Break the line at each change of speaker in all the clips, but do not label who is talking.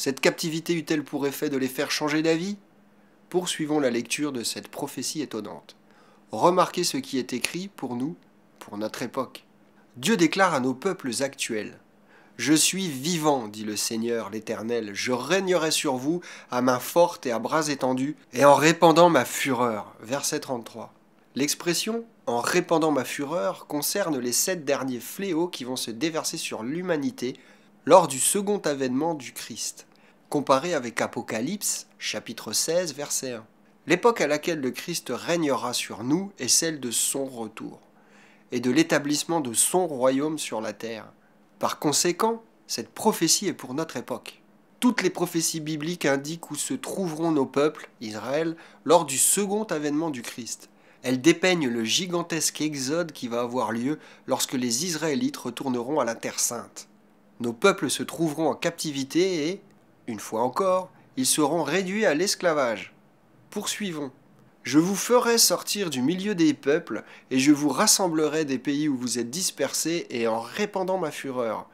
Cette captivité eut-elle pour effet de les faire changer d'avis Poursuivons la lecture de cette prophétie étonnante. Remarquez ce qui est écrit pour nous, pour notre époque. Dieu déclare à nos peuples actuels Je suis vivant, dit le Seigneur l'Éternel, je régnerai sur vous à main forte et à bras étendus, et en répandant ma fureur. Verset 33. L'expression en répandant ma fureur concerne les sept derniers fléaux qui vont se déverser sur l'humanité lors du second avènement du Christ comparé avec Apocalypse chapitre 16 verset 1. L'époque à laquelle le Christ régnera sur nous est celle de son retour et de l'établissement de son royaume sur la terre. Par conséquent, cette prophétie est pour notre époque. Toutes les prophéties bibliques indiquent où se trouveront nos peuples, Israël, lors du second avènement du Christ. Elles dépeignent le gigantesque exode qui va avoir lieu lorsque les Israélites retourneront à la Terre sainte. Nos peuples se trouveront en captivité et, une fois encore, ils seront réduits à l'esclavage. Poursuivons. Je vous ferai sortir du milieu des peuples, et je vous rassemblerai des pays où vous êtes dispersés, et en répandant ma fureur.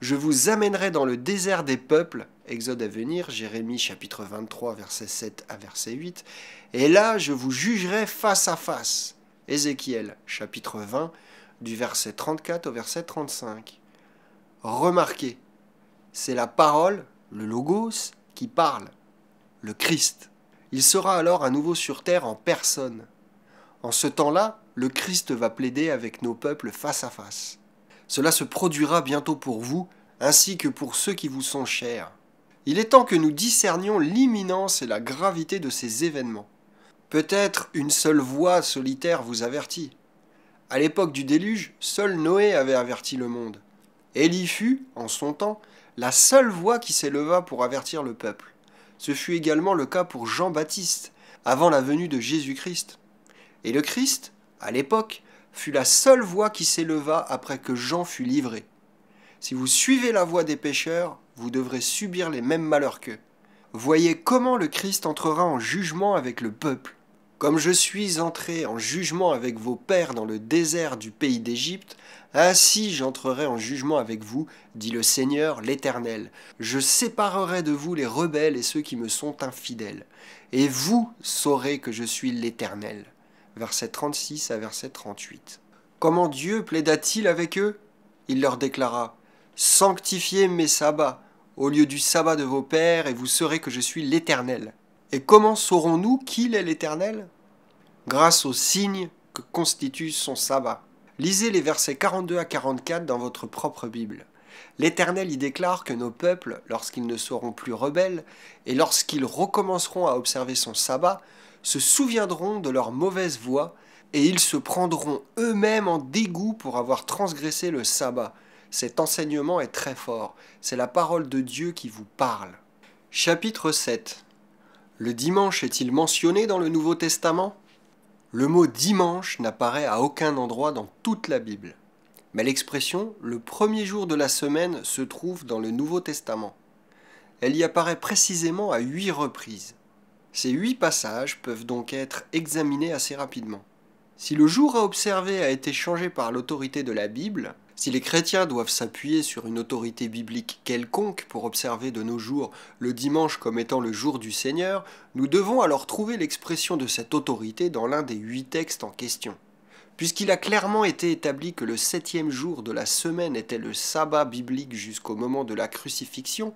Je vous amènerai dans le désert des peuples, Exode à venir, Jérémie chapitre 23, verset 7 à verset 8, et là je vous jugerai face à face, Ézéchiel chapitre 20, du verset 34 au verset 35. Remarquez, c'est la parole le Logos, qui parle, le Christ. Il sera alors à nouveau sur terre en personne. En ce temps-là, le Christ va plaider avec nos peuples face à face. Cela se produira bientôt pour vous, ainsi que pour ceux qui vous sont chers. Il est temps que nous discernions l'imminence et la gravité de ces événements. Peut-être une seule voix solitaire vous avertit. À l'époque du déluge, seul Noé avait averti le monde. y fut, en son temps, la seule voix qui s'éleva pour avertir le peuple. Ce fut également le cas pour Jean-Baptiste, avant la venue de Jésus-Christ. Et le Christ, à l'époque, fut la seule voix qui s'éleva après que Jean fut livré. Si vous suivez la voie des pécheurs, vous devrez subir les mêmes malheurs qu'eux. Voyez comment le Christ entrera en jugement avec le peuple. Comme je suis entré en jugement avec vos pères dans le désert du pays d'Égypte, ainsi j'entrerai en jugement avec vous, dit le Seigneur l'Éternel. Je séparerai de vous les rebelles et ceux qui me sont infidèles. Et vous saurez que je suis l'Éternel. Verset 36 à verset 38. Comment Dieu plaida-t-il avec eux Il leur déclara Sanctifiez mes sabbats au lieu du sabbat de vos pères, et vous saurez que je suis l'Éternel. Et comment saurons-nous qu'il est l'Éternel Grâce aux signes que constitue son sabbat. Lisez les versets 42 à 44 dans votre propre Bible. L'Éternel y déclare que nos peuples, lorsqu'ils ne seront plus rebelles, et lorsqu'ils recommenceront à observer son sabbat, se souviendront de leur mauvaise voie, et ils se prendront eux-mêmes en dégoût pour avoir transgressé le sabbat. Cet enseignement est très fort, c'est la parole de Dieu qui vous parle. Chapitre 7 le dimanche est-il mentionné dans le Nouveau Testament Le mot dimanche n'apparaît à aucun endroit dans toute la Bible, mais l'expression le premier jour de la semaine se trouve dans le Nouveau Testament. Elle y apparaît précisément à huit reprises. Ces huit passages peuvent donc être examinés assez rapidement. Si le jour à observer a été changé par l'autorité de la Bible, si les chrétiens doivent s'appuyer sur une autorité biblique quelconque pour observer de nos jours le dimanche comme étant le jour du Seigneur, nous devons alors trouver l'expression de cette autorité dans l'un des huit textes en question. Puisqu'il a clairement été établi que le septième jour de la semaine était le sabbat biblique jusqu'au moment de la crucifixion,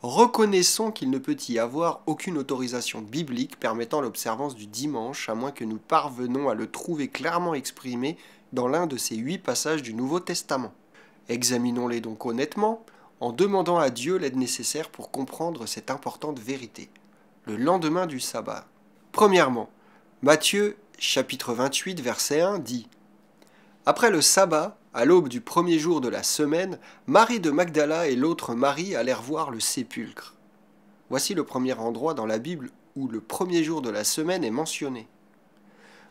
reconnaissons qu'il ne peut y avoir aucune autorisation biblique permettant l'observance du dimanche, à moins que nous parvenons à le trouver clairement exprimé dans l'un de ces huit passages du Nouveau Testament. Examinons-les donc honnêtement, en demandant à Dieu l'aide nécessaire pour comprendre cette importante vérité. Le lendemain du sabbat. Premièrement, Matthieu chapitre 28 verset 1 dit Après le sabbat, à l'aube du premier jour de la semaine, Marie de Magdala et l'autre Marie allèrent voir le sépulcre. Voici le premier endroit dans la Bible où le premier jour de la semaine est mentionné.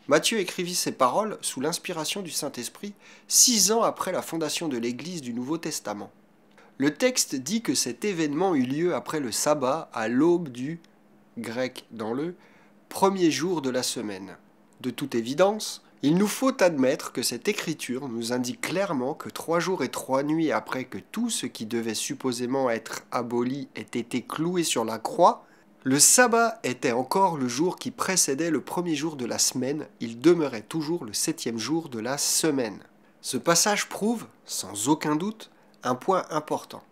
Matthieu écrivit ces paroles sous l'inspiration du Saint-Esprit six ans après la fondation de l'Église du Nouveau Testament. Le texte dit que cet événement eut lieu après le sabbat à l'aube du grec dans le premier jour de la semaine. De toute évidence, il nous faut admettre que cette écriture nous indique clairement que trois jours et trois nuits après que tout ce qui devait supposément être aboli ait été cloué sur la croix, le sabbat était encore le jour qui précédait le premier jour de la semaine, il demeurait toujours le septième jour de la semaine. Ce passage prouve, sans aucun doute, un point important.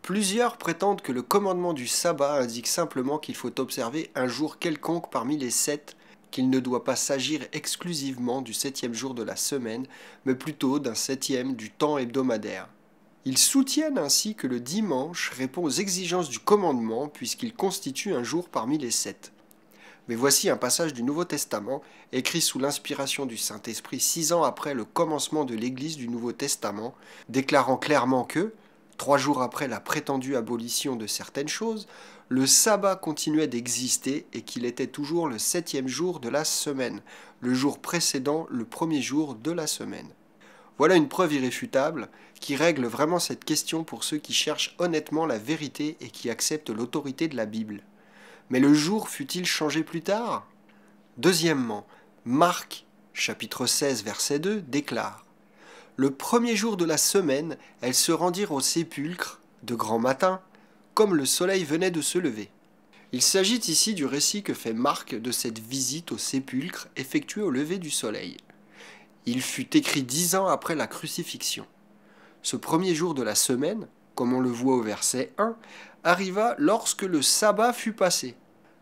Plusieurs prétendent que le commandement du sabbat indique simplement qu'il faut observer un jour quelconque parmi les sept, qu'il ne doit pas s'agir exclusivement du septième jour de la semaine, mais plutôt d'un septième du temps hebdomadaire. Ils soutiennent ainsi que le dimanche répond aux exigences du commandement puisqu'il constitue un jour parmi les sept. Mais voici un passage du Nouveau Testament, écrit sous l'inspiration du Saint-Esprit six ans après le commencement de l'Église du Nouveau Testament, déclarant clairement que, trois jours après la prétendue abolition de certaines choses, le sabbat continuait d'exister et qu'il était toujours le septième jour de la semaine, le jour précédant le premier jour de la semaine. Voilà une preuve irréfutable qui règle vraiment cette question pour ceux qui cherchent honnêtement la vérité et qui acceptent l'autorité de la Bible. Mais le jour fut-il changé plus tard Deuxièmement, Marc, chapitre 16, verset 2, déclare Le premier jour de la semaine, elles se rendirent au sépulcre, de grand matin, comme le soleil venait de se lever. Il s'agit ici du récit que fait Marc de cette visite au sépulcre effectuée au lever du soleil. Il fut écrit dix ans après la crucifixion. Ce premier jour de la semaine, comme on le voit au verset 1, arriva lorsque le sabbat fut passé.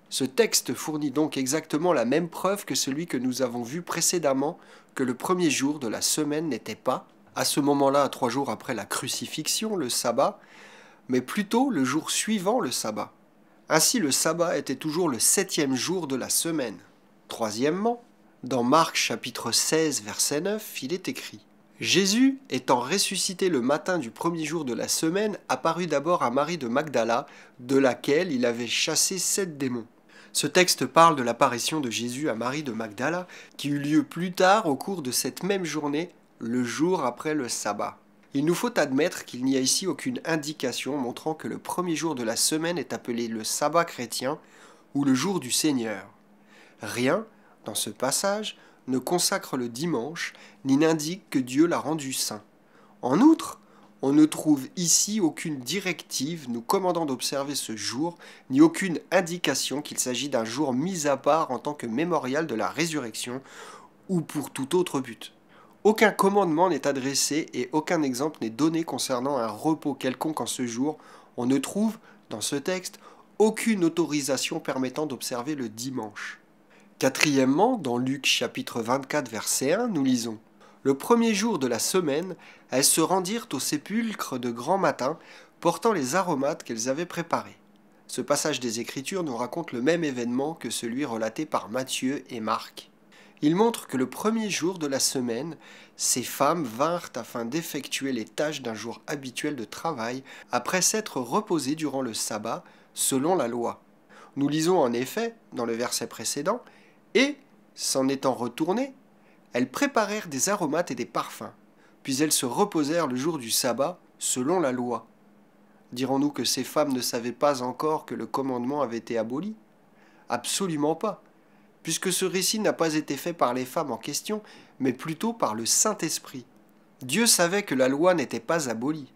Ce texte fournit donc exactement la même preuve que celui que nous avons vu précédemment, que le premier jour de la semaine n'était pas, à ce moment-là, trois jours après la crucifixion, le sabbat, mais plutôt le jour suivant le sabbat. Ainsi, le sabbat était toujours le septième jour de la semaine. Troisièmement, dans Marc chapitre 16, verset 9, il est écrit Jésus, étant ressuscité le matin du premier jour de la semaine, apparut d'abord à Marie de Magdala, de laquelle il avait chassé sept démons. Ce texte parle de l'apparition de Jésus à Marie de Magdala, qui eut lieu plus tard au cours de cette même journée, le jour après le sabbat. Il nous faut admettre qu'il n'y a ici aucune indication montrant que le premier jour de la semaine est appelé le sabbat chrétien ou le jour du Seigneur. Rien, dans ce passage, ne consacre le dimanche, ni n'indique que Dieu l'a rendu saint. En outre, on ne trouve ici aucune directive nous commandant d'observer ce jour, ni aucune indication qu'il s'agit d'un jour mis à part en tant que mémorial de la résurrection ou pour tout autre but. Aucun commandement n'est adressé et aucun exemple n'est donné concernant un repos quelconque en ce jour. On ne trouve, dans ce texte, aucune autorisation permettant d'observer le dimanche. Quatrièmement, dans Luc chapitre 24 verset 1, nous lisons Le premier jour de la semaine, elles se rendirent au sépulcre de grand matin, portant les aromates qu'elles avaient préparés. Ce passage des Écritures nous raconte le même événement que celui relaté par Matthieu et Marc. Il montre que le premier jour de la semaine, ces femmes vinrent afin d'effectuer les tâches d'un jour habituel de travail après s'être reposées durant le sabbat, selon la loi. Nous lisons en effet, dans le verset précédent, et, s'en étant retournées, elles préparèrent des aromates et des parfums, puis elles se reposèrent le jour du sabbat, selon la loi. Dirons-nous que ces femmes ne savaient pas encore que le commandement avait été aboli Absolument pas, puisque ce récit n'a pas été fait par les femmes en question, mais plutôt par le Saint-Esprit. Dieu savait que la loi n'était pas abolie.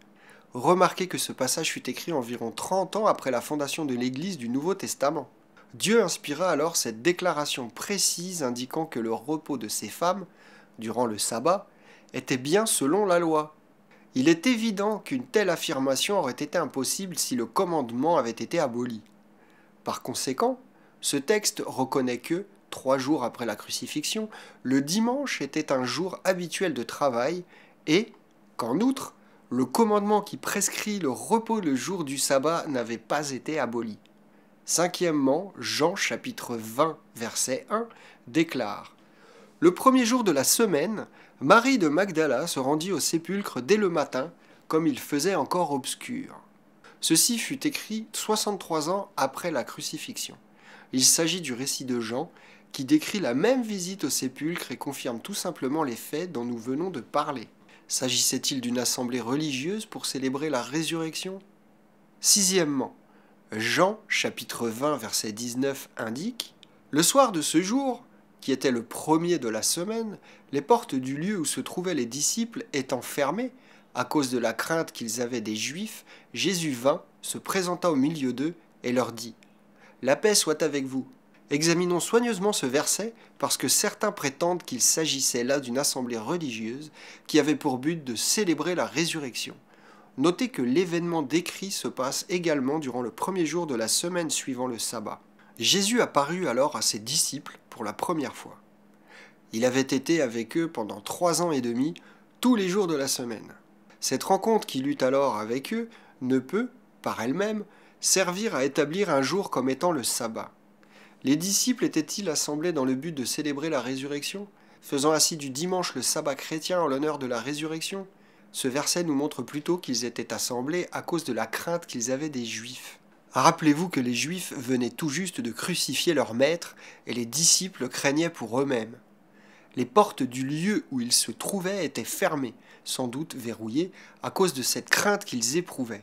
Remarquez que ce passage fut écrit environ 30 ans après la fondation de l'Église du Nouveau Testament. Dieu inspira alors cette déclaration précise indiquant que le repos de ces femmes, durant le sabbat, était bien selon la loi. Il est évident qu'une telle affirmation aurait été impossible si le commandement avait été aboli. Par conséquent, ce texte reconnaît que, trois jours après la crucifixion, le dimanche était un jour habituel de travail et qu'en outre, le commandement qui prescrit le repos le jour du sabbat n'avait pas été aboli. Cinquièmement, Jean chapitre 20 verset 1 déclare Le premier jour de la semaine, Marie de Magdala se rendit au sépulcre dès le matin, comme il faisait encore obscur. Ceci fut écrit 63 ans après la crucifixion. Il s'agit du récit de Jean qui décrit la même visite au sépulcre et confirme tout simplement les faits dont nous venons de parler. S'agissait-il d'une assemblée religieuse pour célébrer la résurrection Sixièmement, Jean chapitre 20 verset 19 indique Le soir de ce jour, qui était le premier de la semaine, les portes du lieu où se trouvaient les disciples étant fermées, à cause de la crainte qu'ils avaient des Juifs, Jésus vint, se présenta au milieu d'eux et leur dit La paix soit avec vous. Examinons soigneusement ce verset parce que certains prétendent qu'il s'agissait là d'une assemblée religieuse qui avait pour but de célébrer la résurrection. Notez que l'événement décrit se passe également durant le premier jour de la semaine suivant le sabbat. Jésus apparut alors à ses disciples pour la première fois. Il avait été avec eux pendant trois ans et demi, tous les jours de la semaine. Cette rencontre qu'il eut alors avec eux ne peut, par elle-même, servir à établir un jour comme étant le sabbat. Les disciples étaient-ils assemblés dans le but de célébrer la résurrection, faisant ainsi du dimanche le sabbat chrétien en l'honneur de la résurrection ce verset nous montre plutôt qu'ils étaient assemblés à cause de la crainte qu'ils avaient des Juifs. Rappelez-vous que les Juifs venaient tout juste de crucifier leur maître et les disciples craignaient pour eux-mêmes. Les portes du lieu où ils se trouvaient étaient fermées, sans doute verrouillées, à cause de cette crainte qu'ils éprouvaient.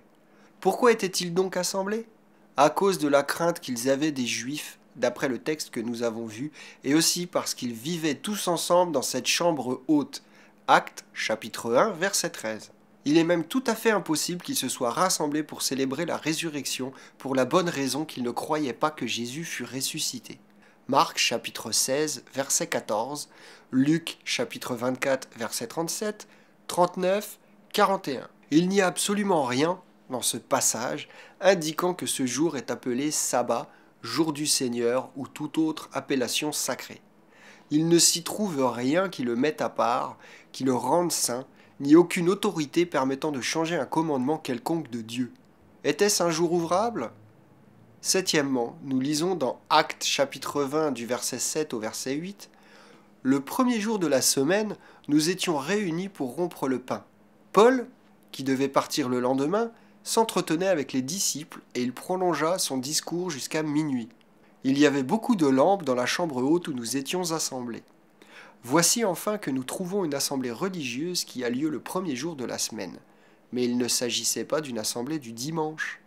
Pourquoi étaient-ils donc assemblés À cause de la crainte qu'ils avaient des Juifs, d'après le texte que nous avons vu, et aussi parce qu'ils vivaient tous ensemble dans cette chambre haute, Actes chapitre 1 verset 13. Il est même tout à fait impossible qu'ils se soient rassemblés pour célébrer la résurrection pour la bonne raison qu'ils ne croyaient pas que Jésus fût ressuscité. Marc chapitre 16 verset 14, Luc chapitre 24 verset 37, 39, 41. Il n'y a absolument rien dans ce passage indiquant que ce jour est appelé sabbat, jour du Seigneur ou toute autre appellation sacrée. Il ne s'y trouve rien qui le mette à part, qui le rende saint, ni aucune autorité permettant de changer un commandement quelconque de Dieu. Était-ce un jour ouvrable Septièmement, nous lisons dans Actes chapitre 20 du verset 7 au verset 8, Le premier jour de la semaine, nous étions réunis pour rompre le pain. Paul, qui devait partir le lendemain, s'entretenait avec les disciples et il prolongea son discours jusqu'à minuit. Il y avait beaucoup de lampes dans la chambre haute où nous étions assemblés. Voici enfin que nous trouvons une assemblée religieuse qui a lieu le premier jour de la semaine. Mais il ne s'agissait pas d'une assemblée du dimanche.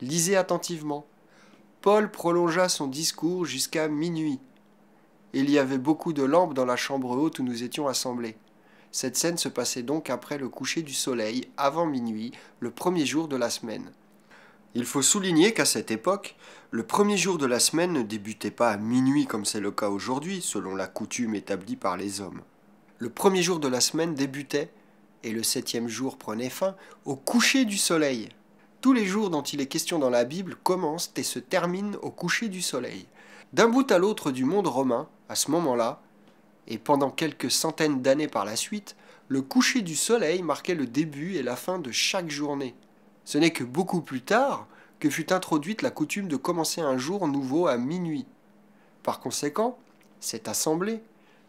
Lisez attentivement. Paul prolongea son discours jusqu'à minuit. Il y avait beaucoup de lampes dans la chambre haute où nous étions assemblés. Cette scène se passait donc après le coucher du soleil, avant minuit, le premier jour de la semaine. Il faut souligner qu'à cette époque, le premier jour de la semaine ne débutait pas à minuit comme c'est le cas aujourd'hui, selon la coutume établie par les hommes. Le premier jour de la semaine débutait, et le septième jour prenait fin, au coucher du soleil. Tous les jours dont il est question dans la Bible commencent et se terminent au coucher du soleil. D'un bout à l'autre du monde romain, à ce moment-là, et pendant quelques centaines d'années par la suite, le coucher du soleil marquait le début et la fin de chaque journée. Ce n'est que beaucoup plus tard, que fut introduite la coutume de commencer un jour nouveau à minuit. Par conséquent, cette assemblée,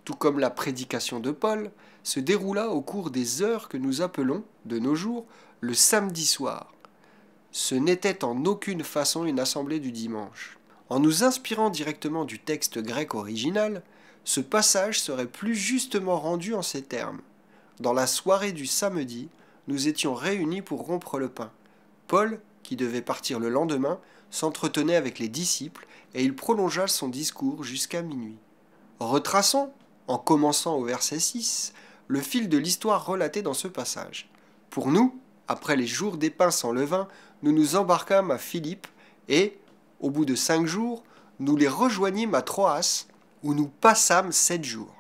tout comme la prédication de Paul, se déroula au cours des heures que nous appelons, de nos jours, le samedi soir. Ce n'était en aucune façon une assemblée du dimanche. En nous inspirant directement du texte grec original, ce passage serait plus justement rendu en ces termes. Dans la soirée du samedi, nous étions réunis pour rompre le pain. Paul qui devait partir le lendemain, s'entretenait avec les disciples et il prolongea son discours jusqu'à minuit. Retraçons, en commençant au verset 6, le fil de l'histoire relatée dans ce passage. Pour nous, après les jours des pains sans levain, nous nous embarquâmes à Philippe et, au bout de cinq jours, nous les rejoignîmes à Troas, où nous passâmes sept jours.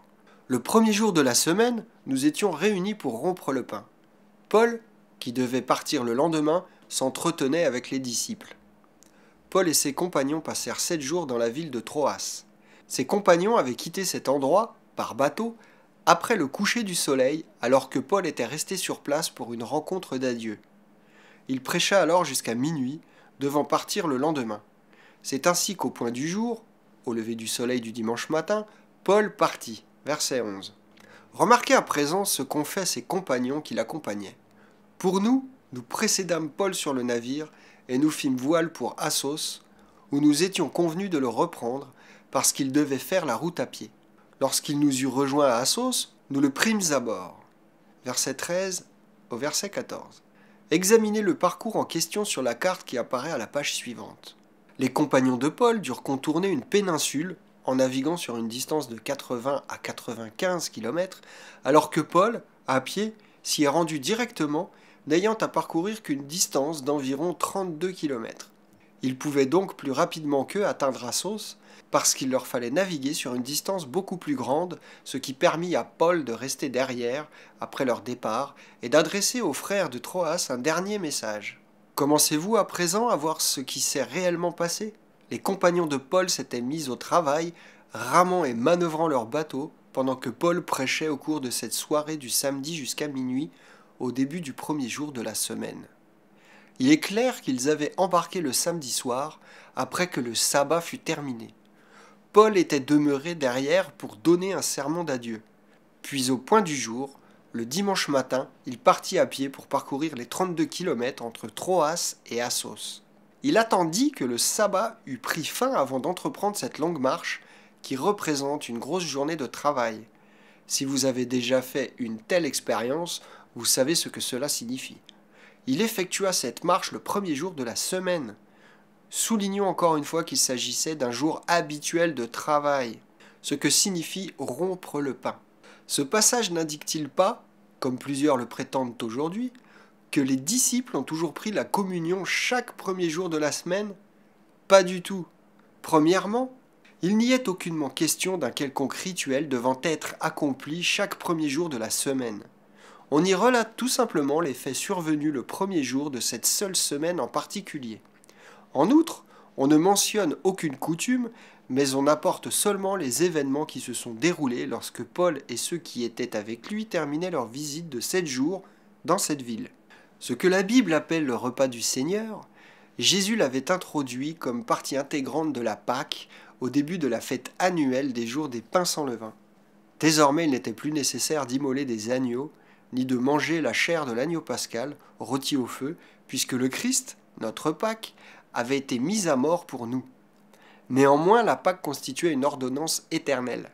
Le premier jour de la semaine, nous étions réunis pour rompre le pain. Paul, qui devait partir le lendemain, s'entretenait avec les disciples. Paul et ses compagnons passèrent sept jours dans la ville de Troas. Ses compagnons avaient quitté cet endroit, par bateau, après le coucher du soleil, alors que Paul était resté sur place pour une rencontre d'adieu. Il prêcha alors jusqu'à minuit, devant partir le lendemain. C'est ainsi qu'au point du jour, au lever du soleil du dimanche matin, Paul partit. Verset 11. Remarquez à présent ce qu'ont fait ses compagnons qui l'accompagnaient. Pour nous, nous précédâmes Paul sur le navire et nous fîmes voile pour Assos, où nous étions convenus de le reprendre parce qu'il devait faire la route à pied. Lorsqu'il nous eut rejoint à Assos, nous le prîmes à bord. Verset 13 au verset 14. Examinez le parcours en question sur la carte qui apparaît à la page suivante. Les compagnons de Paul durent contourner une péninsule en naviguant sur une distance de 80 à 95 km, alors que Paul, à pied, s'y est rendu directement n'ayant à parcourir qu'une distance d'environ 32 km. Ils pouvaient donc plus rapidement qu'eux atteindre Assos, parce qu'il leur fallait naviguer sur une distance beaucoup plus grande, ce qui permit à Paul de rester derrière après leur départ et d'adresser aux frères de Troas un dernier message. Commencez-vous à présent à voir ce qui s'est réellement passé Les compagnons de Paul s'étaient mis au travail, ramant et manœuvrant leur bateau, pendant que Paul prêchait au cours de cette soirée du samedi jusqu'à minuit au début du premier jour de la semaine. Il est clair qu'ils avaient embarqué le samedi soir après que le sabbat fut terminé. Paul était demeuré derrière pour donner un sermon d'adieu. Puis au point du jour, le dimanche matin, il partit à pied pour parcourir les 32 km entre Troas et Assos. Il attendit que le sabbat eût pris fin avant d'entreprendre cette longue marche qui représente une grosse journée de travail. Si vous avez déjà fait une telle expérience, vous savez ce que cela signifie. Il effectua cette marche le premier jour de la semaine. Soulignons encore une fois qu'il s'agissait d'un jour habituel de travail, ce que signifie rompre le pain. Ce passage n'indique-t-il pas, comme plusieurs le prétendent aujourd'hui, que les disciples ont toujours pris la communion chaque premier jour de la semaine Pas du tout. Premièrement, il n'y est aucunement question d'un quelconque rituel devant être accompli chaque premier jour de la semaine on y relate tout simplement les faits survenus le premier jour de cette seule semaine en particulier. En outre, on ne mentionne aucune coutume, mais on apporte seulement les événements qui se sont déroulés lorsque Paul et ceux qui étaient avec lui terminaient leur visite de sept jours dans cette ville. Ce que la Bible appelle le repas du Seigneur, Jésus l'avait introduit comme partie intégrante de la Pâque au début de la fête annuelle des jours des pains sans levain. Désormais, il n'était plus nécessaire d'immoler des agneaux, ni de manger la chair de l'agneau pascal rôti au feu, puisque le Christ, notre Pâque, avait été mis à mort pour nous. Néanmoins, la Pâque constituait une ordonnance éternelle.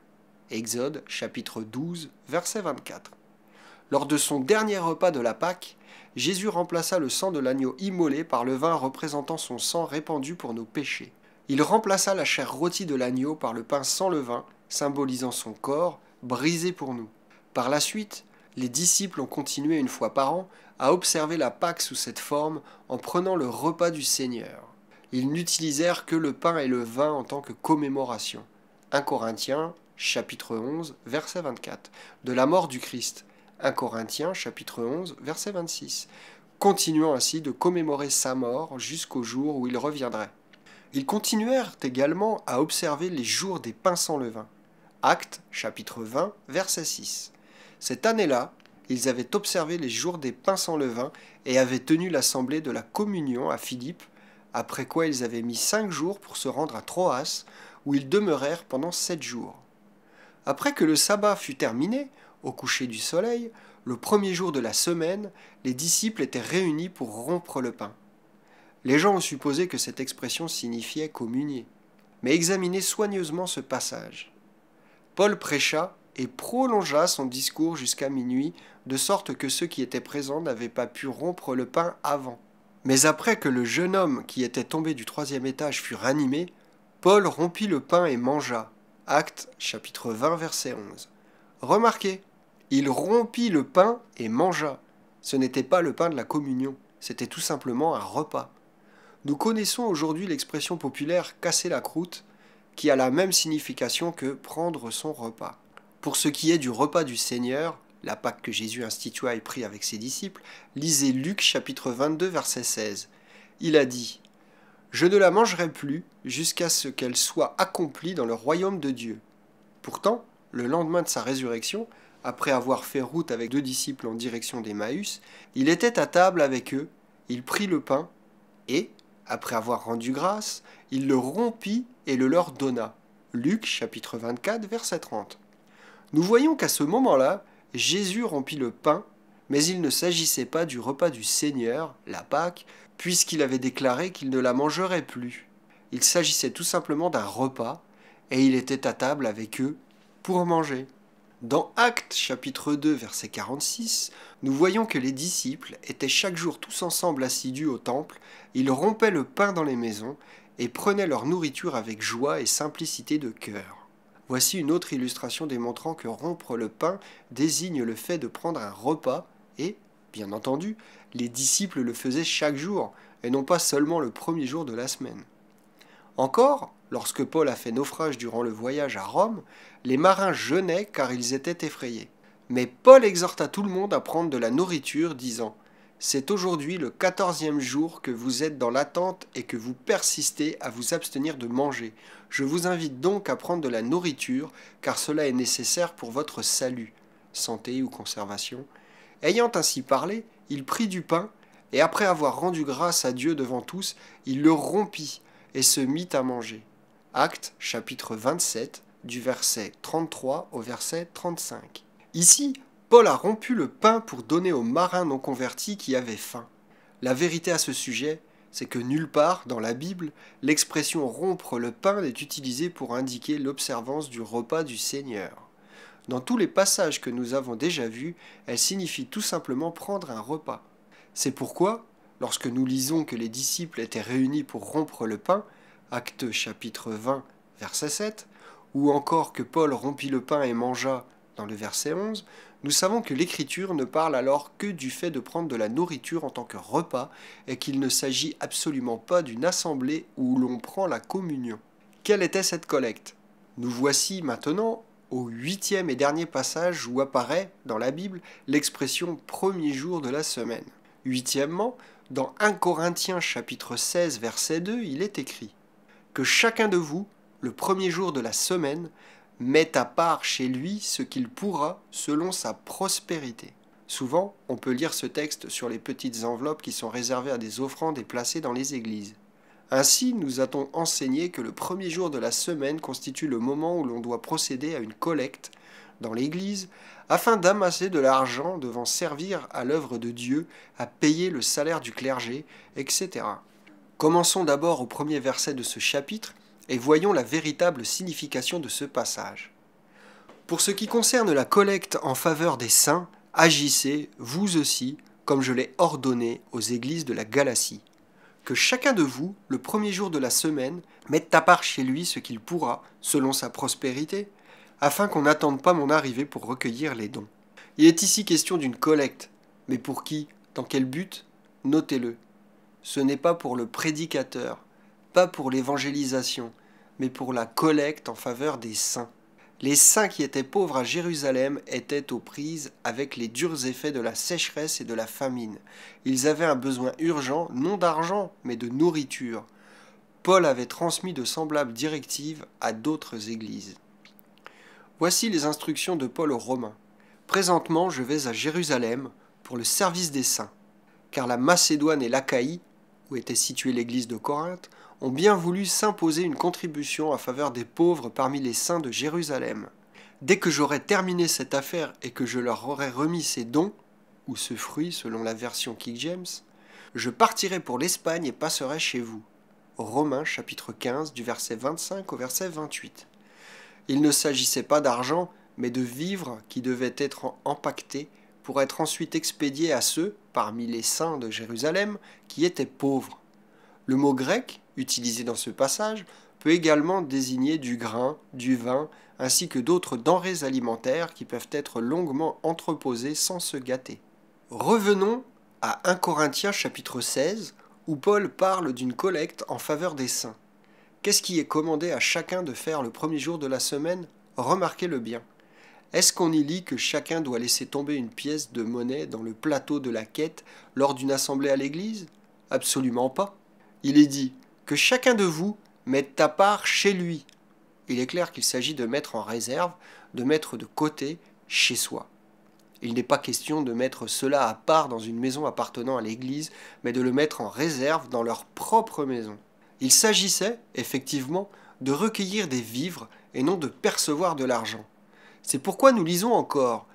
Exode chapitre 12, verset 24. Lors de son dernier repas de la Pâque, Jésus remplaça le sang de l'agneau immolé par le vin représentant son sang répandu pour nos péchés. Il remplaça la chair rôtie de l'agneau par le pain sans levain, symbolisant son corps, brisé pour nous. Par la suite, les disciples ont continué une fois par an à observer la Pâque sous cette forme en prenant le repas du Seigneur. Ils n'utilisèrent que le pain et le vin en tant que commémoration. 1 Corinthiens chapitre 11 verset 24. De la mort du Christ. 1 Corinthiens chapitre 11 verset 26. Continuant ainsi de commémorer sa mort jusqu'au jour où il reviendrait. Ils continuèrent également à observer les jours des pains sans levain. Actes chapitre 20 verset 6. Cette année-là, ils avaient observé les jours des pains sans levain et avaient tenu l'assemblée de la communion à Philippe, après quoi ils avaient mis cinq jours pour se rendre à Troas, où ils demeurèrent pendant sept jours. Après que le sabbat fut terminé, au coucher du soleil, le premier jour de la semaine, les disciples étaient réunis pour rompre le pain. Les gens ont supposé que cette expression signifiait communier. Mais examinez soigneusement ce passage. Paul prêcha et prolongea son discours jusqu'à minuit, de sorte que ceux qui étaient présents n'avaient pas pu rompre le pain avant. Mais après que le jeune homme qui était tombé du troisième étage fut ranimé, Paul rompit le pain et mangea. Acte chapitre 20 verset 11. Remarquez, il rompit le pain et mangea. Ce n'était pas le pain de la communion, c'était tout simplement un repas. Nous connaissons aujourd'hui l'expression populaire casser la croûte, qui a la même signification que prendre son repas. Pour ce qui est du repas du Seigneur, la Pâque que Jésus institua et prit avec ses disciples, lisez Luc chapitre 22 verset 16. Il a dit Je ne la mangerai plus jusqu'à ce qu'elle soit accomplie dans le royaume de Dieu. Pourtant, le lendemain de sa résurrection, après avoir fait route avec deux disciples en direction d'Emmaüs, il était à table avec eux, il prit le pain, et, après avoir rendu grâce, il le rompit et le leur donna. Luc chapitre 24 verset 30. Nous voyons qu'à ce moment-là, Jésus rompit le pain, mais il ne s'agissait pas du repas du Seigneur, la Pâque, puisqu'il avait déclaré qu'il ne la mangerait plus. Il s'agissait tout simplement d'un repas, et il était à table avec eux pour manger. Dans Actes chapitre 2 verset 46, nous voyons que les disciples étaient chaque jour tous ensemble assidus au temple, ils rompaient le pain dans les maisons et prenaient leur nourriture avec joie et simplicité de cœur. Voici une autre illustration démontrant que rompre le pain désigne le fait de prendre un repas et, bien entendu, les disciples le faisaient chaque jour et non pas seulement le premier jour de la semaine. Encore, lorsque Paul a fait naufrage durant le voyage à Rome, les marins jeûnaient car ils étaient effrayés. Mais Paul exhorta tout le monde à prendre de la nourriture, disant c'est aujourd'hui le quatorzième jour que vous êtes dans l'attente et que vous persistez à vous abstenir de manger. Je vous invite donc à prendre de la nourriture, car cela est nécessaire pour votre salut, santé ou conservation. Ayant ainsi parlé, il prit du pain, et après avoir rendu grâce à Dieu devant tous, il le rompit et se mit à manger. Actes, chapitre 27 du verset 33 au verset 35. Ici, Paul a rompu le pain pour donner aux marins non convertis qui avaient faim. La vérité à ce sujet, c'est que nulle part, dans la Bible, l'expression rompre le pain n'est utilisée pour indiquer l'observance du repas du Seigneur. Dans tous les passages que nous avons déjà vus, elle signifie tout simplement prendre un repas. C'est pourquoi, lorsque nous lisons que les disciples étaient réunis pour rompre le pain, Acte chapitre 20, verset 7, ou encore que Paul rompit le pain et mangea, dans le verset 11, nous savons que l'Écriture ne parle alors que du fait de prendre de la nourriture en tant que repas et qu'il ne s'agit absolument pas d'une assemblée où l'on prend la communion. Quelle était cette collecte Nous voici maintenant au huitième et dernier passage où apparaît, dans la Bible, l'expression premier jour de la semaine. Huitièmement, dans 1 Corinthiens chapitre 16 verset 2, il est écrit Que chacun de vous, le premier jour de la semaine, met à part chez lui ce qu'il pourra selon sa prospérité. Souvent, on peut lire ce texte sur les petites enveloppes qui sont réservées à des offrandes et placées dans les églises. Ainsi, nous a-t-on enseigné que le premier jour de la semaine constitue le moment où l'on doit procéder à une collecte dans l'Église afin d'amasser de l'argent devant servir à l'œuvre de Dieu, à payer le salaire du clergé, etc. Commençons d'abord au premier verset de ce chapitre et voyons la véritable signification de ce passage. Pour ce qui concerne la collecte en faveur des saints, agissez, vous aussi, comme je l'ai ordonné aux églises de la Galatie. Que chacun de vous, le premier jour de la semaine, mette à part chez lui ce qu'il pourra, selon sa prospérité, afin qu'on n'attende pas mon arrivée pour recueillir les dons. Il est ici question d'une collecte, mais pour qui Dans quel but Notez-le. Ce n'est pas pour le prédicateur, pas pour l'évangélisation, mais pour la collecte en faveur des saints. Les saints qui étaient pauvres à Jérusalem étaient aux prises avec les durs effets de la sécheresse et de la famine. Ils avaient un besoin urgent, non d'argent, mais de nourriture. Paul avait transmis de semblables directives à d'autres églises. Voici les instructions de Paul aux Romains. Présentement, je vais à Jérusalem pour le service des saints, car la Macédoine et l'Achaïe, où était située l'église de Corinthe, ont bien voulu s'imposer une contribution à faveur des pauvres parmi les saints de Jérusalem. Dès que j'aurai terminé cette affaire et que je leur aurai remis ces dons, ou ce fruit selon la version King James, je partirai pour l'Espagne et passerai chez vous. Romains chapitre 15 du verset 25 au verset 28. Il ne s'agissait pas d'argent, mais de vivres qui devaient être empaquetés pour être ensuite expédiés à ceux, parmi les saints de Jérusalem, qui étaient pauvres. Le mot grec utilisé dans ce passage peut également désigner du grain, du vin, ainsi que d'autres denrées alimentaires qui peuvent être longuement entreposées sans se gâter. Revenons à 1 Corinthiens chapitre 16, où Paul parle d'une collecte en faveur des saints. Qu'est-ce qui est commandé à chacun de faire le premier jour de la semaine Remarquez-le bien. Est-ce qu'on y lit que chacun doit laisser tomber une pièce de monnaie dans le plateau de la quête lors d'une assemblée à l'église Absolument pas. Il est dit chacun de vous mette à part chez lui. Il est clair qu'il s'agit de mettre en réserve, de mettre de côté chez soi. Il n'est pas question de mettre cela à part dans une maison appartenant à l'Église, mais de le mettre en réserve dans leur propre maison. Il s'agissait, effectivement, de recueillir des vivres et non de percevoir de l'argent. C'est pourquoi nous lisons encore.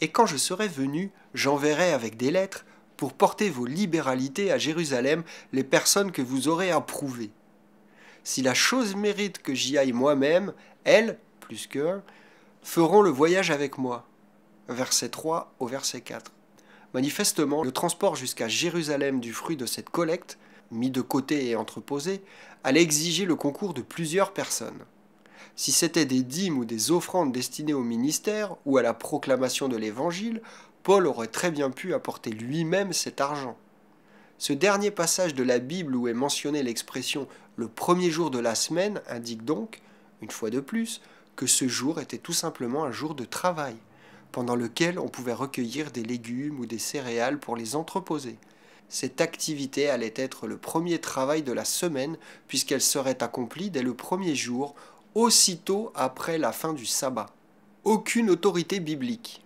Et quand je serai venu, j'enverrai avec des lettres pour porter vos libéralités à Jérusalem, les personnes que vous aurez approuvées. Si la chose mérite que j'y aille moi-même, elles, plus qu'un, feront le voyage avec moi. Verset 3 au verset 4. Manifestement, le transport jusqu'à Jérusalem du fruit de cette collecte, mis de côté et entreposé, allait exiger le concours de plusieurs personnes. Si c'était des dîmes ou des offrandes destinées au ministère ou à la proclamation de l'Évangile, Paul aurait très bien pu apporter lui-même cet argent. Ce dernier passage de la Bible où est mentionnée l'expression le premier jour de la semaine indique donc, une fois de plus, que ce jour était tout simplement un jour de travail, pendant lequel on pouvait recueillir des légumes ou des céréales pour les entreposer. Cette activité allait être le premier travail de la semaine puisqu'elle serait accomplie dès le premier jour, aussitôt après la fin du sabbat. Aucune autorité biblique,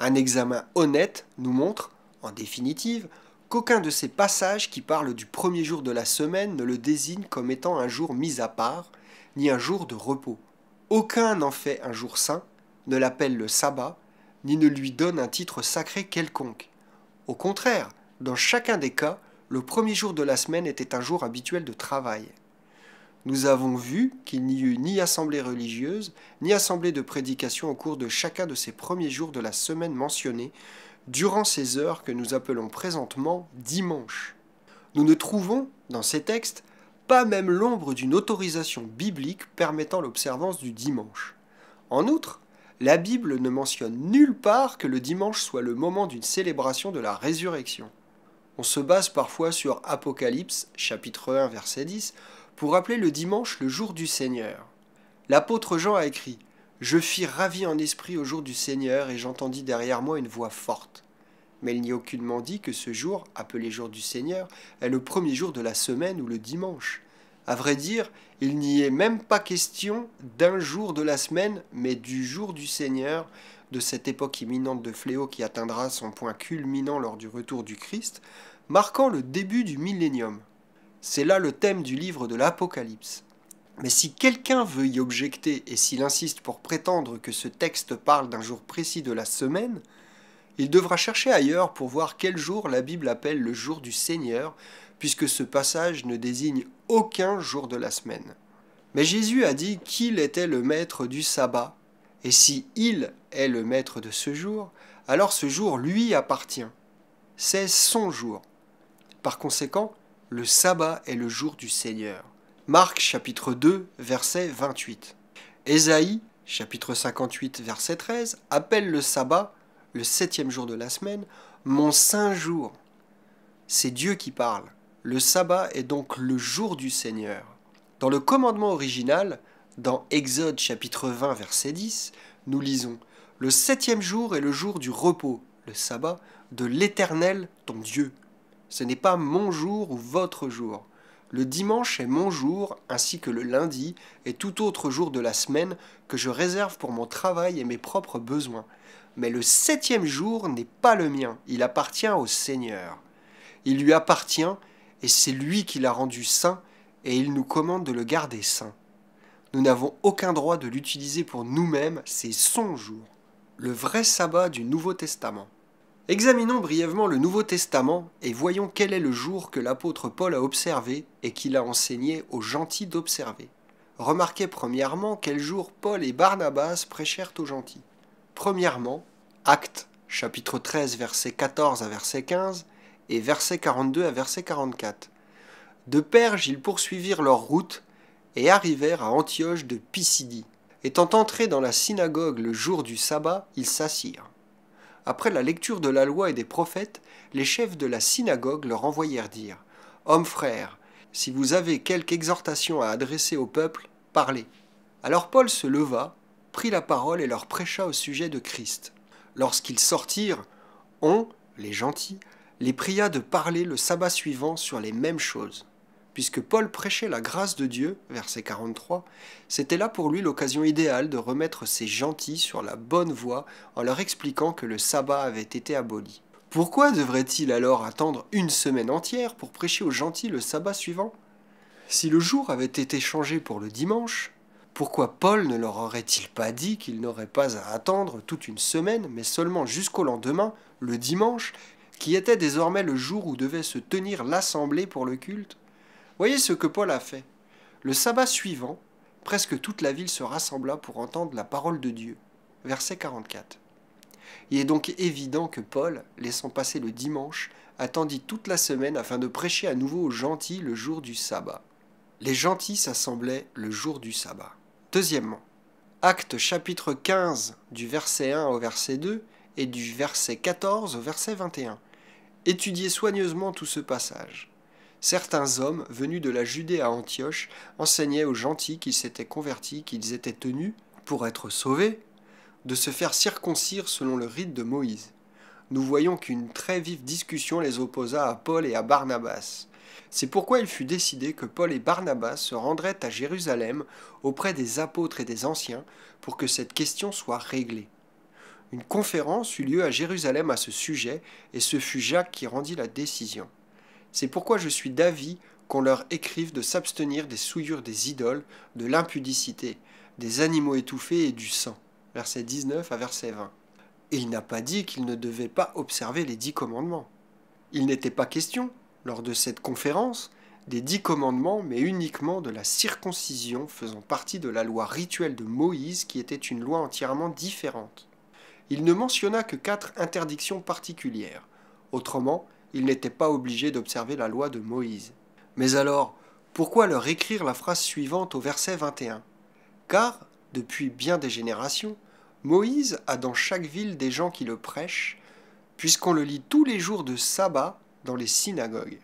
un examen honnête nous montre, en définitive, qu'aucun de ces passages qui parlent du premier jour de la semaine ne le désigne comme étant un jour mis à part, ni un jour de repos. Aucun n'en fait un jour saint, ne l'appelle le sabbat, ni ne lui donne un titre sacré quelconque. Au contraire, dans chacun des cas, le premier jour de la semaine était un jour habituel de travail. Nous avons vu qu'il n'y eut ni assemblée religieuse, ni assemblée de prédication au cours de chacun de ces premiers jours de la semaine mentionnée, durant ces heures que nous appelons présentement dimanche. Nous ne trouvons, dans ces textes, pas même l'ombre d'une autorisation biblique permettant l'observance du dimanche. En outre, la Bible ne mentionne nulle part que le dimanche soit le moment d'une célébration de la résurrection. On se base parfois sur Apocalypse chapitre 1 verset 10 pour appeler le dimanche le jour du Seigneur. L'apôtre Jean a écrit Je fis ravi en esprit au jour du Seigneur et j'entendis derrière moi une voix forte. Mais il n'y a aucunement dit que ce jour, appelé jour du Seigneur, est le premier jour de la semaine ou le dimanche. À vrai dire, il n'y est même pas question d'un jour de la semaine, mais du jour du Seigneur, de cette époque imminente de fléau qui atteindra son point culminant lors du retour du Christ, marquant le début du millénium. C'est là le thème du livre de l'Apocalypse. Mais si quelqu'un veut y objecter et s'il insiste pour prétendre que ce texte parle d'un jour précis de la semaine, il devra chercher ailleurs pour voir quel jour la Bible appelle le jour du Seigneur, puisque ce passage ne désigne aucun jour de la semaine. Mais Jésus a dit qu'il était le maître du sabbat, et si il est le maître de ce jour, alors ce jour lui appartient. C'est son jour. Par conséquent, le sabbat est le jour du Seigneur. Marc chapitre 2, verset 28. Ésaïe chapitre 58, verset 13 appelle le sabbat, le septième jour de la semaine, mon saint jour. C'est Dieu qui parle. Le sabbat est donc le jour du Seigneur. Dans le commandement original, dans Exode chapitre 20, verset 10, nous lisons Le septième jour est le jour du repos, le sabbat, de l'Éternel, ton Dieu. Ce n'est pas mon jour ou votre jour. Le dimanche est mon jour, ainsi que le lundi et tout autre jour de la semaine que je réserve pour mon travail et mes propres besoins. Mais le septième jour n'est pas le mien, il appartient au Seigneur. Il lui appartient, et c'est lui qui l'a rendu saint, et il nous commande de le garder saint. Nous n'avons aucun droit de l'utiliser pour nous-mêmes, c'est son jour. Le vrai sabbat du Nouveau Testament. Examinons brièvement le Nouveau Testament et voyons quel est le jour que l'apôtre Paul a observé et qu'il a enseigné aux gentils d'observer. Remarquez premièrement quel jour Paul et Barnabas prêchèrent aux gentils. Premièrement, Actes chapitre 13 verset 14 à verset 15 et verset 42 à verset 44. De Perge, ils poursuivirent leur route et arrivèrent à Antioche de Pisidie. Étant entrés dans la synagogue le jour du sabbat, ils s'assirent après la lecture de la loi et des prophètes, les chefs de la synagogue leur envoyèrent dire Hommes frères, si vous avez quelque exhortation à adresser au peuple, parlez. Alors Paul se leva, prit la parole et leur prêcha au sujet de Christ. Lorsqu'ils sortirent, on, les gentils, les pria de parler le sabbat suivant sur les mêmes choses puisque Paul prêchait la grâce de Dieu, verset 43, c'était là pour lui l'occasion idéale de remettre ces gentils sur la bonne voie en leur expliquant que le sabbat avait été aboli. Pourquoi devrait-il alors attendre une semaine entière pour prêcher aux gentils le sabbat suivant Si le jour avait été changé pour le dimanche, pourquoi Paul ne leur aurait-il pas dit qu'il n'aurait pas à attendre toute une semaine, mais seulement jusqu'au lendemain, le dimanche, qui était désormais le jour où devait se tenir l'assemblée pour le culte Voyez ce que Paul a fait. Le sabbat suivant, presque toute la ville se rassembla pour entendre la parole de Dieu. Verset 44. Il est donc évident que Paul, laissant passer le dimanche, attendit toute la semaine afin de prêcher à nouveau aux gentils le jour du sabbat. Les gentils s'assemblaient le jour du sabbat. Deuxièmement, acte chapitre 15 du verset 1 au verset 2 et du verset 14 au verset 21. Étudiez soigneusement tout ce passage. Certains hommes venus de la Judée à Antioche enseignaient aux gentils qui s'étaient convertis qu'ils étaient tenus, pour être sauvés, de se faire circoncire selon le rite de Moïse. Nous voyons qu'une très vive discussion les opposa à Paul et à Barnabas. C'est pourquoi il fut décidé que Paul et Barnabas se rendraient à Jérusalem auprès des apôtres et des anciens pour que cette question soit réglée. Une conférence eut lieu à Jérusalem à ce sujet, et ce fut Jacques qui rendit la décision. C'est pourquoi je suis d'avis qu'on leur écrive de s'abstenir des souillures des idoles, de l'impudicité, des animaux étouffés et du sang. Verset 19 à verset 20. Et il n'a pas dit qu'ils ne devaient pas observer les dix commandements. Il n'était pas question, lors de cette conférence, des dix commandements, mais uniquement de la circoncision faisant partie de la loi rituelle de Moïse qui était une loi entièrement différente. Il ne mentionna que quatre interdictions particulières. Autrement, ils n'étaient pas obligés d'observer la loi de Moïse. Mais alors, pourquoi leur écrire la phrase suivante au verset 21 Car, depuis bien des générations, Moïse a dans chaque ville des gens qui le prêchent, puisqu'on le lit tous les jours de sabbat dans les synagogues.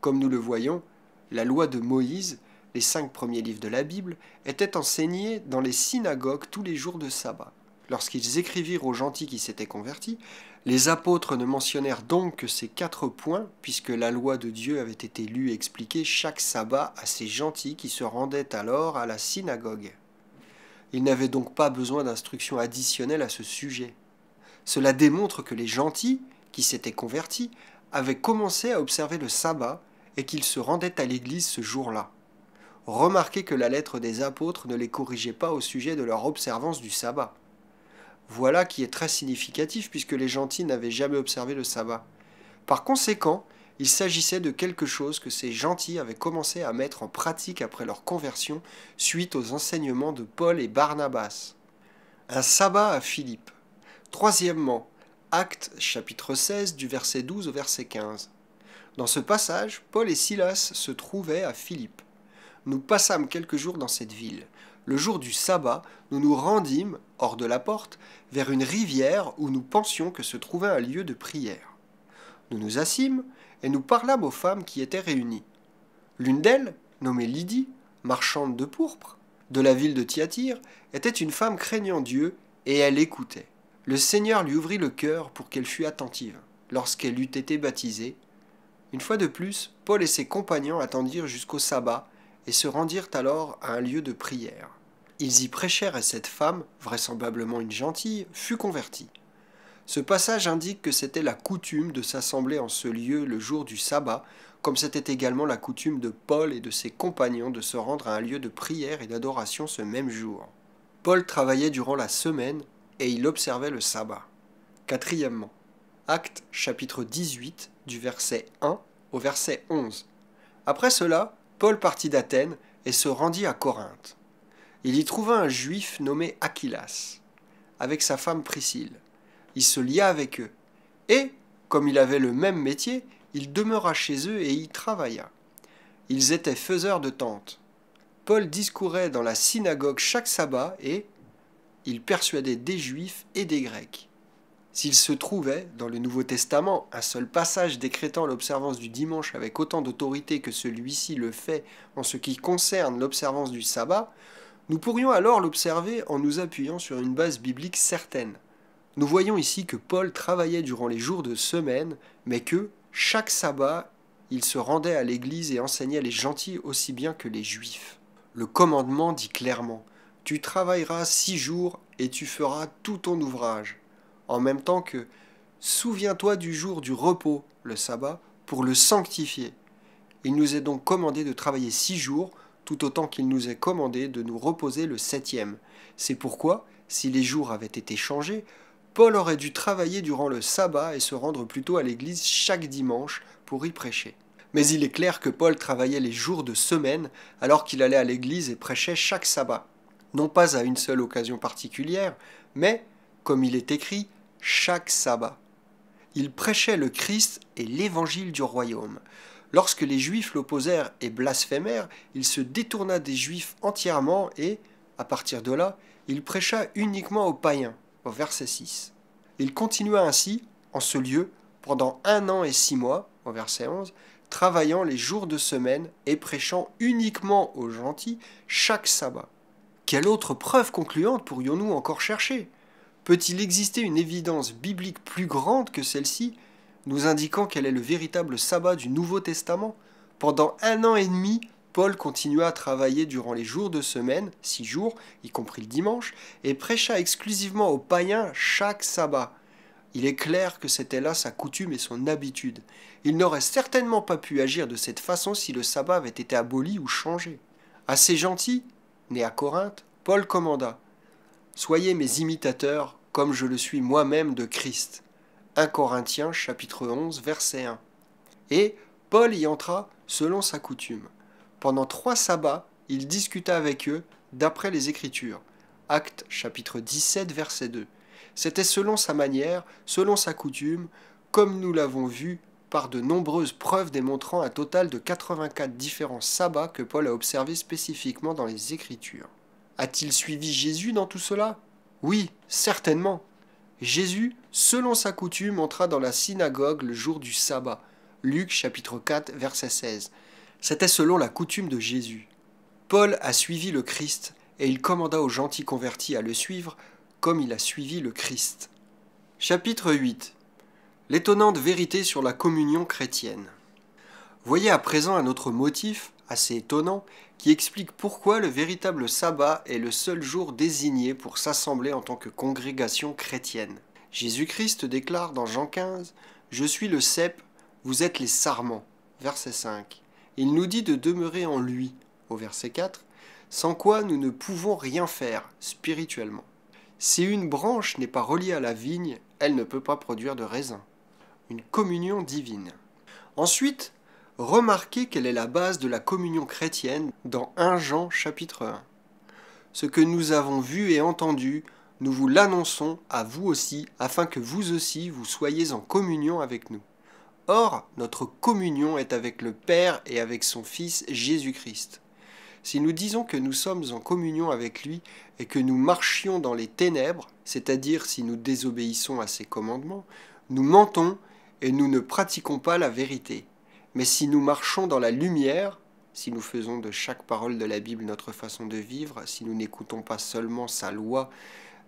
Comme nous le voyons, la loi de Moïse, les cinq premiers livres de la Bible, était enseignée dans les synagogues tous les jours de sabbat. Lorsqu'ils écrivirent aux gentils qui s'étaient convertis, les apôtres ne mentionnèrent donc que ces quatre points, puisque la loi de Dieu avait été lue et expliquée chaque sabbat à ces gentils qui se rendaient alors à la synagogue. Ils n'avaient donc pas besoin d'instructions additionnelles à ce sujet. Cela démontre que les gentils, qui s'étaient convertis, avaient commencé à observer le sabbat et qu'ils se rendaient à l'église ce jour-là. Remarquez que la lettre des apôtres ne les corrigeait pas au sujet de leur observance du sabbat. Voilà qui est très significatif puisque les gentils n'avaient jamais observé le sabbat. Par conséquent, il s'agissait de quelque chose que ces gentils avaient commencé à mettre en pratique après leur conversion suite aux enseignements de Paul et Barnabas. Un sabbat à Philippe. Troisièmement, Actes chapitre 16 du verset 12 au verset 15. Dans ce passage, Paul et Silas se trouvaient à Philippe. Nous passâmes quelques jours dans cette ville. Le jour du sabbat, nous nous rendîmes hors de la porte, vers une rivière où nous pensions que se trouvait un lieu de prière. Nous nous assîmes et nous parlâmes aux femmes qui étaient réunies. L'une d'elles, nommée Lydie, marchande de pourpre, de la ville de Thyatire, était une femme craignant Dieu, et elle écoutait. Le Seigneur lui ouvrit le cœur pour qu'elle fût attentive, lorsqu'elle eut été baptisée. Une fois de plus, Paul et ses compagnons attendirent jusqu'au sabbat, et se rendirent alors à un lieu de prière. Ils y prêchèrent et cette femme, vraisemblablement une gentille, fut convertie. Ce passage indique que c'était la coutume de s'assembler en ce lieu le jour du sabbat, comme c'était également la coutume de Paul et de ses compagnons de se rendre à un lieu de prière et d'adoration ce même jour. Paul travaillait durant la semaine et il observait le sabbat. Quatrièmement, acte chapitre 18 du verset 1 au verset 11. Après cela, Paul partit d'Athènes et se rendit à Corinthe il y trouva un juif nommé Achillas avec sa femme Priscille. Il se lia avec eux, et, comme il avait le même métier, il demeura chez eux et y travailla. Ils étaient faiseurs de tentes. Paul discourait dans la synagogue chaque sabbat et il persuadait des juifs et des grecs. S'il se trouvait, dans le Nouveau Testament, un seul passage décrétant l'observance du dimanche avec autant d'autorité que celui-ci le fait en ce qui concerne l'observance du sabbat, nous pourrions alors l'observer en nous appuyant sur une base biblique certaine. Nous voyons ici que Paul travaillait durant les jours de semaine, mais que, chaque sabbat, il se rendait à l'église et enseignait les gentils aussi bien que les juifs. Le commandement dit clairement Tu travailleras six jours et tu feras tout ton ouvrage. En même temps que Souviens-toi du jour du repos, le sabbat, pour le sanctifier. Il nous est donc commandé de travailler six jours tout autant qu'il nous est commandé de nous reposer le septième. C'est pourquoi, si les jours avaient été changés, Paul aurait dû travailler durant le sabbat et se rendre plutôt à l'église chaque dimanche pour y prêcher. Mais il est clair que Paul travaillait les jours de semaine alors qu'il allait à l'église et prêchait chaque sabbat. Non pas à une seule occasion particulière, mais, comme il est écrit, chaque sabbat. Il prêchait le Christ et l'évangile du royaume. Lorsque les Juifs l'opposèrent et blasphémèrent, il se détourna des Juifs entièrement et, à partir de là, il prêcha uniquement aux païens, au verset 6. Il continua ainsi, en ce lieu, pendant un an et six mois, au verset 11, travaillant les jours de semaine et prêchant uniquement aux gentils chaque sabbat. Quelle autre preuve concluante pourrions-nous encore chercher Peut-il exister une évidence biblique plus grande que celle-ci nous indiquant quel est le véritable sabbat du Nouveau Testament. Pendant un an et demi, Paul continua à travailler durant les jours de semaine, six jours, y compris le dimanche, et prêcha exclusivement aux païens chaque sabbat. Il est clair que c'était là sa coutume et son habitude. Il n'aurait certainement pas pu agir de cette façon si le sabbat avait été aboli ou changé. Assez gentil, né à Corinthe, Paul commanda Soyez mes imitateurs, comme je le suis moi-même de Christ. 1 Corinthiens chapitre 11 verset 1. Et Paul y entra selon sa coutume. Pendant trois sabbats, il discuta avec eux d'après les Écritures. Actes chapitre 17 verset 2. C'était selon sa manière, selon sa coutume, comme nous l'avons vu par de nombreuses preuves démontrant un total de 84 différents sabbats que Paul a observés spécifiquement dans les Écritures. A-t-il suivi Jésus dans tout cela Oui, certainement. Jésus, selon sa coutume, entra dans la synagogue le jour du sabbat. Luc chapitre 4 verset 16. C'était selon la coutume de Jésus. Paul a suivi le Christ et il commanda aux gentils convertis à le suivre comme il a suivi le Christ. Chapitre 8 L'étonnante vérité sur la communion chrétienne. Voyez à présent un autre motif assez étonnant, qui explique pourquoi le véritable sabbat est le seul jour désigné pour s'assembler en tant que congrégation chrétienne. Jésus-Christ déclare dans Jean 15 Je suis le cep, vous êtes les sarments. Verset 5. Il nous dit de demeurer en lui, au verset 4, sans quoi nous ne pouvons rien faire spirituellement. Si une branche n'est pas reliée à la vigne, elle ne peut pas produire de raisin. Une communion divine. Ensuite, remarquez quelle est la base de la communion chrétienne dans 1 Jean chapitre 1. Ce que nous avons vu et entendu, nous vous l'annonçons à vous aussi, afin que vous aussi vous soyez en communion avec nous. Or, notre communion est avec le Père et avec son Fils Jésus-Christ. Si nous disons que nous sommes en communion avec lui et que nous marchions dans les ténèbres, c'est-à-dire si nous désobéissons à ses commandements, nous mentons et nous ne pratiquons pas la vérité. Mais si nous marchons dans la lumière, si nous faisons de chaque parole de la Bible notre façon de vivre, si nous n'écoutons pas seulement sa loi,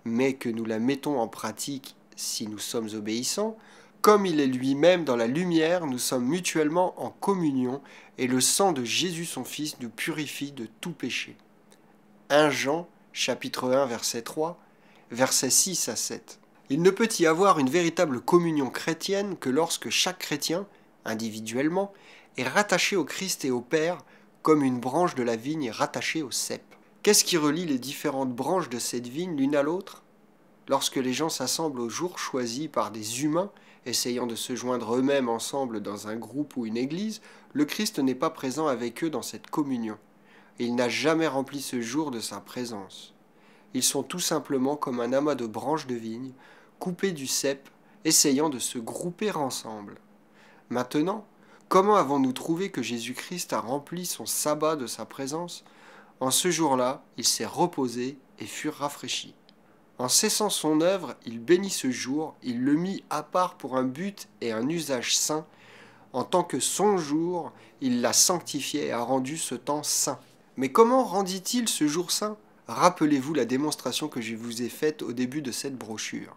mais que nous la mettons en pratique si nous sommes obéissants, comme il est lui-même dans la lumière, nous sommes mutuellement en communion, et le sang de Jésus son Fils nous purifie de tout péché. 1 Jean chapitre 1 verset 3, verset 6 à 7. Il ne peut y avoir une véritable communion chrétienne que lorsque chaque chrétien individuellement, est rattaché au Christ et au Père comme une branche de la vigne est rattachée au cep. Qu'est-ce qui relie les différentes branches de cette vigne l'une à l'autre Lorsque les gens s'assemblent au jour choisi par des humains, essayant de se joindre eux-mêmes ensemble dans un groupe ou une église, le Christ n'est pas présent avec eux dans cette communion. Il n'a jamais rempli ce jour de sa présence. Ils sont tout simplement comme un amas de branches de vigne, coupées du cep, essayant de se grouper ensemble. Maintenant, comment avons-nous trouvé que Jésus-Christ a rempli son sabbat de sa présence En ce jour-là, il s'est reposé et fut rafraîchi. En cessant son œuvre, il bénit ce jour, il le mit à part pour un but et un usage saint. En tant que son jour, il l'a sanctifié et a rendu ce temps saint. Mais comment rendit-il ce jour saint Rappelez-vous la démonstration que je vous ai faite au début de cette brochure.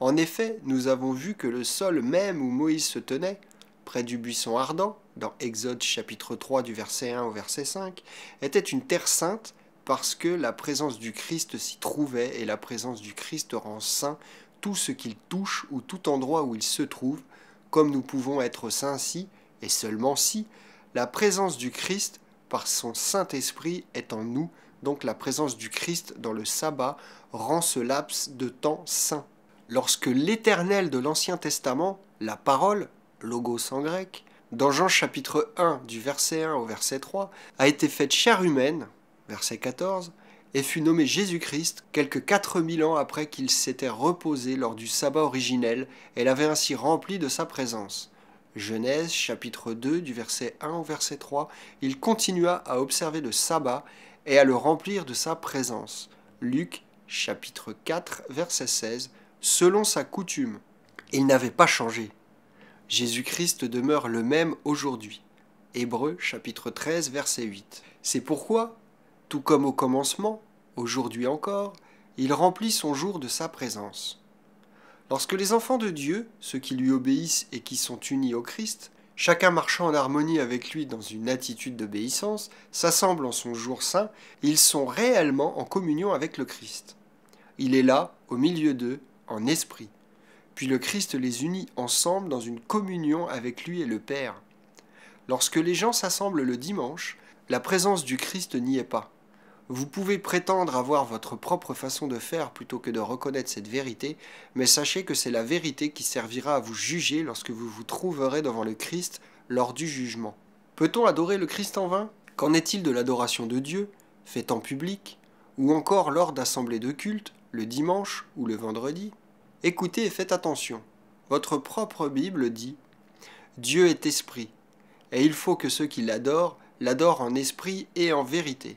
En effet, nous avons vu que le sol même où Moïse se tenait, près du buisson ardent, dans Exode chapitre 3 du verset 1 au verset 5, était une terre sainte parce que la présence du Christ s'y trouvait et la présence du Christ rend saint tout ce qu'il touche ou tout endroit où il se trouve, comme nous pouvons être saints si, et seulement si, la présence du Christ par son Saint-Esprit est en nous, donc la présence du Christ dans le sabbat rend ce laps de temps saint. Lorsque l'Éternel de l'Ancien Testament, la parole, logos en grec, dans Jean chapitre 1 du verset 1 au verset 3, a été faite chair humaine, verset 14, et fut nommé Jésus-Christ quelques 4000 ans après qu'il s'était reposé lors du sabbat originel et l'avait ainsi rempli de sa présence. Genèse chapitre 2 du verset 1 au verset 3, il continua à observer le sabbat et à le remplir de sa présence. Luc chapitre 4 verset 16, selon sa coutume. Il n'avait pas changé. Jésus-Christ demeure le même aujourd'hui. Hébreu, chapitre 13 verset 8. C'est pourquoi, tout comme au commencement, aujourd'hui encore, il remplit son jour de sa présence. Lorsque les enfants de Dieu, ceux qui lui obéissent et qui sont unis au Christ, chacun marchant en harmonie avec lui dans une attitude d'obéissance, s'assemblent en son jour saint, ils sont réellement en communion avec le Christ. Il est là, au milieu d'eux, en esprit, puis le Christ les unit ensemble dans une communion avec lui et le Père. Lorsque les gens s'assemblent le dimanche, la présence du Christ n'y est pas. Vous pouvez prétendre avoir votre propre façon de faire plutôt que de reconnaître cette vérité, mais sachez que c'est la vérité qui servira à vous juger lorsque vous vous trouverez devant le Christ lors du jugement. Peut-on adorer le Christ en vain Qu'en est-il de l'adoration de Dieu, faite en public, ou encore lors d'assemblées de culte, le dimanche ou le vendredi Écoutez et faites attention. Votre propre Bible dit Dieu est esprit, et il faut que ceux qui l'adorent l'adorent en esprit et en vérité.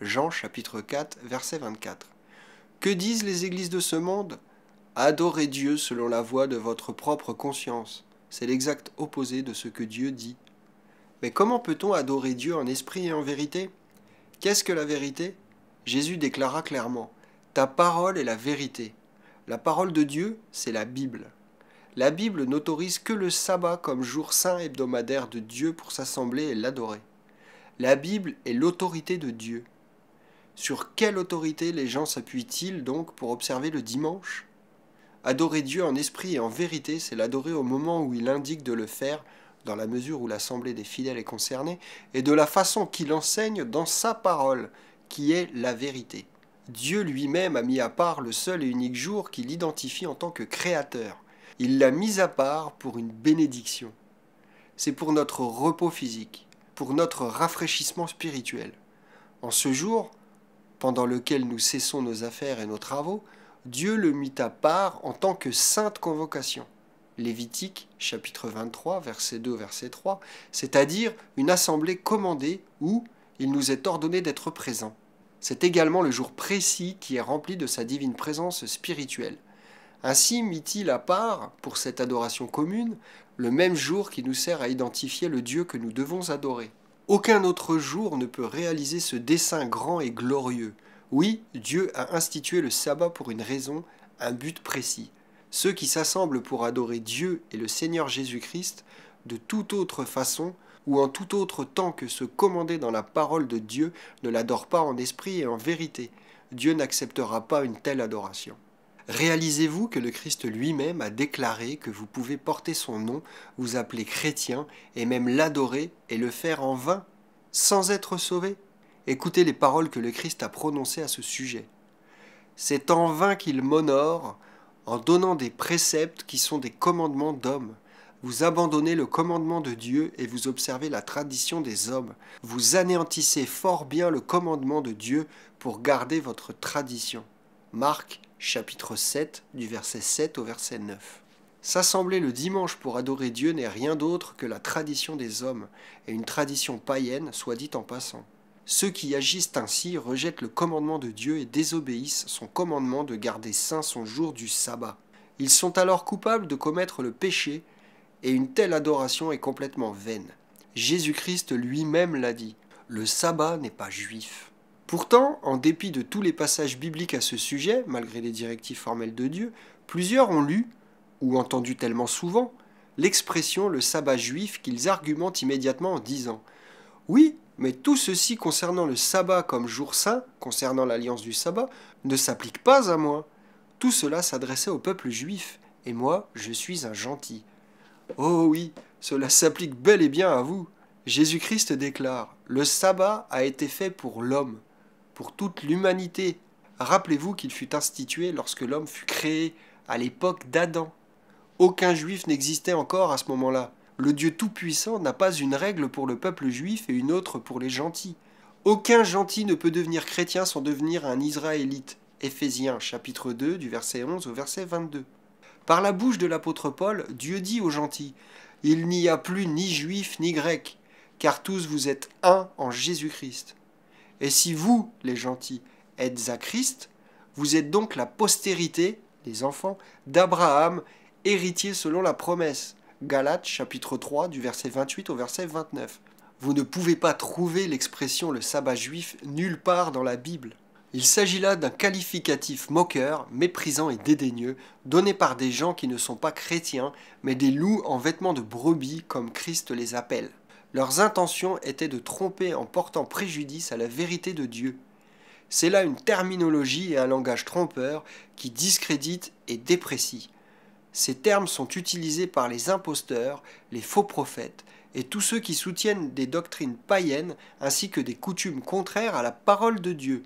Jean chapitre 4, verset 24. Que disent les églises de ce monde Adorez Dieu selon la voie de votre propre conscience. C'est l'exact opposé de ce que Dieu dit. Mais comment peut-on adorer Dieu en esprit et en vérité Qu'est-ce que la vérité Jésus déclara clairement Ta parole est la vérité. La parole de Dieu, c'est la Bible. La Bible n'autorise que le sabbat comme jour saint hebdomadaire de Dieu pour s'assembler et l'adorer. La Bible est l'autorité de Dieu. Sur quelle autorité les gens s'appuient-ils donc pour observer le dimanche Adorer Dieu en esprit et en vérité, c'est l'adorer au moment où il indique de le faire, dans la mesure où l'assemblée des fidèles est concernée, et de la façon qu'il enseigne dans sa parole, qui est la vérité. Dieu lui-même a mis à part le seul et unique jour qu'il identifie en tant que créateur. Il l'a mis à part pour une bénédiction. C'est pour notre repos physique, pour notre rafraîchissement spirituel. En ce jour, pendant lequel nous cessons nos affaires et nos travaux, Dieu le mit à part en tant que sainte convocation. Lévitique chapitre 23 verset 2 verset 3, c'est-à-dire une assemblée commandée où il nous est ordonné d'être présents. C'est également le jour précis qui est rempli de sa divine présence spirituelle. Ainsi mit-il à part, pour cette adoration commune, le même jour qui nous sert à identifier le Dieu que nous devons adorer. Aucun autre jour ne peut réaliser ce dessein grand et glorieux. Oui, Dieu a institué le sabbat pour une raison, un but précis. Ceux qui s'assemblent pour adorer Dieu et le Seigneur Jésus-Christ de toute autre façon ou en tout autre temps que se commander dans la parole de Dieu, ne l'adore pas en esprit et en vérité. Dieu n'acceptera pas une telle adoration. Réalisez-vous que le Christ lui-même a déclaré que vous pouvez porter son nom, vous appeler chrétien, et même l'adorer et le faire en vain, sans être sauvé Écoutez les paroles que le Christ a prononcées à ce sujet. C'est en vain qu'il m'honore en donnant des préceptes qui sont des commandements d'hommes. Vous abandonnez le commandement de Dieu et vous observez la tradition des hommes. Vous anéantissez fort bien le commandement de Dieu pour garder votre tradition. Marc chapitre 7 du verset 7 au verset 9. S'assembler le dimanche pour adorer Dieu n'est rien d'autre que la tradition des hommes, et une tradition païenne, soit dit en passant. Ceux qui agissent ainsi rejettent le commandement de Dieu et désobéissent son commandement de garder saint son jour du sabbat. Ils sont alors coupables de commettre le péché et une telle adoration est complètement vaine. Jésus-Christ lui-même l'a dit, le sabbat n'est pas juif. Pourtant, en dépit de tous les passages bibliques à ce sujet, malgré les directives formelles de Dieu, plusieurs ont lu, ou entendu tellement souvent, l'expression le sabbat juif qu'ils argumentent immédiatement en disant Oui, mais tout ceci concernant le sabbat comme jour saint, concernant l'alliance du sabbat, ne s'applique pas à moi. Tout cela s'adressait au peuple juif, et moi, je suis un gentil. Oh oui, cela s'applique bel et bien à vous. Jésus-Christ déclare, Le sabbat a été fait pour l'homme, pour toute l'humanité. Rappelez-vous qu'il fut institué lorsque l'homme fut créé, à l'époque d'Adam. Aucun juif n'existait encore à ce moment-là. Le Dieu Tout-Puissant n'a pas une règle pour le peuple juif et une autre pour les gentils. Aucun gentil ne peut devenir chrétien sans devenir un israélite. Éphésiens chapitre 2 du verset 11 au verset 22. Par la bouche de l'apôtre Paul, Dieu dit aux gentils, Il n'y a plus ni juif ni grec, car tous vous êtes un en Jésus-Christ. Et si vous, les gentils, êtes à Christ, vous êtes donc la postérité, les enfants, d'Abraham, héritier selon la promesse. Galates chapitre 3 du verset 28 au verset 29. Vous ne pouvez pas trouver l'expression le sabbat juif nulle part dans la Bible. Il s'agit là d'un qualificatif moqueur, méprisant et dédaigneux, donné par des gens qui ne sont pas chrétiens, mais des loups en vêtements de brebis comme Christ les appelle. Leurs intentions étaient de tromper en portant préjudice à la vérité de Dieu. C'est là une terminologie et un langage trompeur qui discrédite et déprécie. Ces termes sont utilisés par les imposteurs, les faux prophètes et tous ceux qui soutiennent des doctrines païennes ainsi que des coutumes contraires à la parole de Dieu.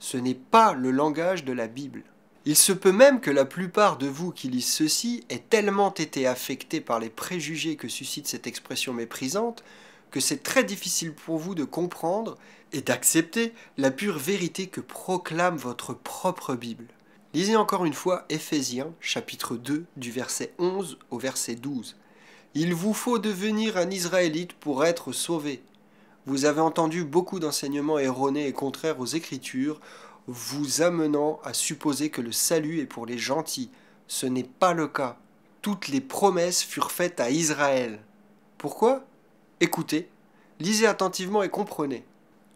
Ce n'est pas le langage de la Bible. Il se peut même que la plupart de vous qui lisent ceci aient tellement été affectés par les préjugés que suscite cette expression méprisante que c'est très difficile pour vous de comprendre et d'accepter la pure vérité que proclame votre propre Bible. Lisez encore une fois Ephésiens, chapitre 2 du verset 11 au verset 12. Il vous faut devenir un Israélite pour être sauvé. Vous avez entendu beaucoup d'enseignements erronés et contraires aux Écritures, vous amenant à supposer que le salut est pour les gentils. Ce n'est pas le cas. Toutes les promesses furent faites à Israël. Pourquoi Écoutez, lisez attentivement et comprenez.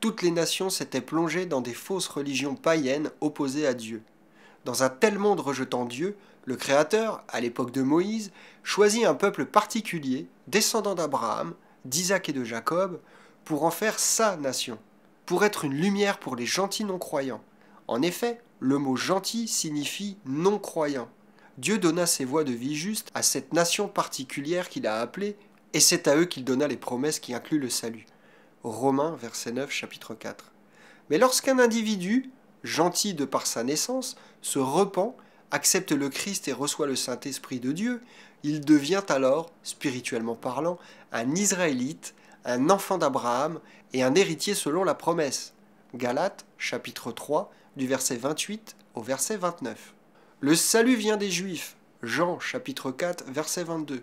Toutes les nations s'étaient plongées dans des fausses religions païennes opposées à Dieu. Dans un tel monde rejetant Dieu, le Créateur, à l'époque de Moïse, choisit un peuple particulier, descendant d'Abraham, d'Isaac et de Jacob, pour en faire sa nation, pour être une lumière pour les gentils non-croyants. En effet, le mot gentil signifie non-croyant. Dieu donna ses voies de vie juste à cette nation particulière qu'il a appelée, et c'est à eux qu'il donna les promesses qui incluent le salut. Romains, verset 9, chapitre 4. Mais lorsqu'un individu, gentil de par sa naissance, se repent, accepte le Christ et reçoit le Saint-Esprit de Dieu, il devient alors, spirituellement parlant, un Israélite un enfant d'Abraham et un héritier selon la promesse. Galates chapitre 3 du verset 28 au verset 29. Le salut vient des Juifs. Jean chapitre 4 verset 22.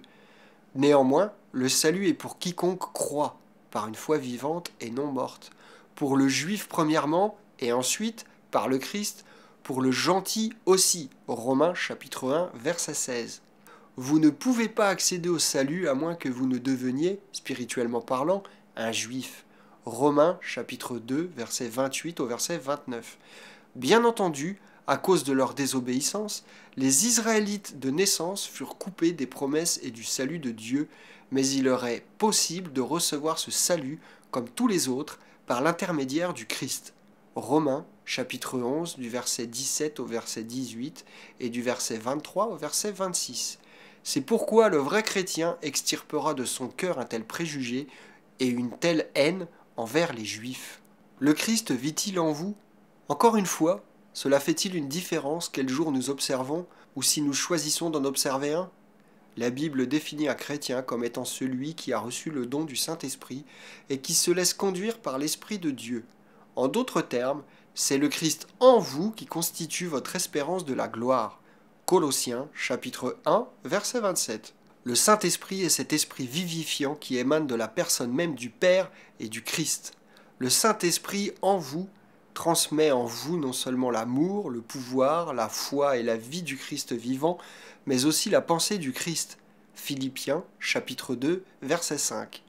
Néanmoins, le salut est pour quiconque croit, par une foi vivante et non morte, pour le juif premièrement, et ensuite, par le Christ, pour le gentil aussi. Romains chapitre 1 verset 16 vous ne pouvez pas accéder au salut à moins que vous ne deveniez, spirituellement parlant, un juif. Romains chapitre 2, verset 28 au verset 29. Bien entendu, à cause de leur désobéissance, les Israélites de naissance furent coupés des promesses et du salut de Dieu, mais il leur est possible de recevoir ce salut, comme tous les autres, par l'intermédiaire du Christ. Romains chapitre 11 du verset 17 au verset 18 et du verset 23 au verset 26. C'est pourquoi le vrai chrétien extirpera de son cœur un tel préjugé et une telle haine envers les juifs. Le Christ vit-il en vous Encore une fois, cela fait-il une différence quel jour nous observons ou si nous choisissons d'en observer un La Bible définit un chrétien comme étant celui qui a reçu le don du Saint-Esprit et qui se laisse conduire par l'Esprit de Dieu. En d'autres termes, c'est le Christ en vous qui constitue votre espérance de la gloire. Colossiens chapitre 1 verset 27. Le Saint-Esprit est cet esprit vivifiant qui émane de la personne même du Père et du Christ. Le Saint-Esprit en vous transmet en vous non seulement l'amour, le pouvoir, la foi et la vie du Christ vivant, mais aussi la pensée du Christ. Philippiens chapitre 2 verset 5.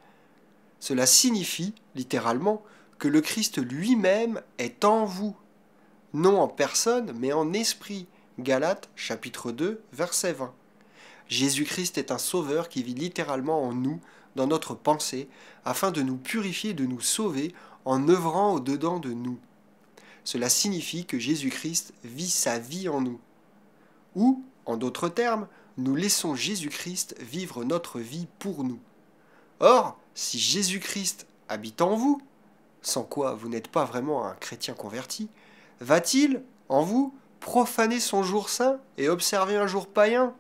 Cela signifie, littéralement, que le Christ lui-même est en vous, non en personne, mais en esprit, Galates chapitre 2 verset 20. Jésus-Christ est un sauveur qui vit littéralement en nous, dans notre pensée, afin de nous purifier, de nous sauver, en œuvrant au-dedans de nous. Cela signifie que Jésus-Christ vit sa vie en nous. Ou, en d'autres termes, nous laissons Jésus-Christ vivre notre vie pour nous. Or, si Jésus-Christ habite en vous, sans quoi vous n'êtes pas vraiment un chrétien converti, va-t-il, en vous, profaner son jour saint et observer un jour païen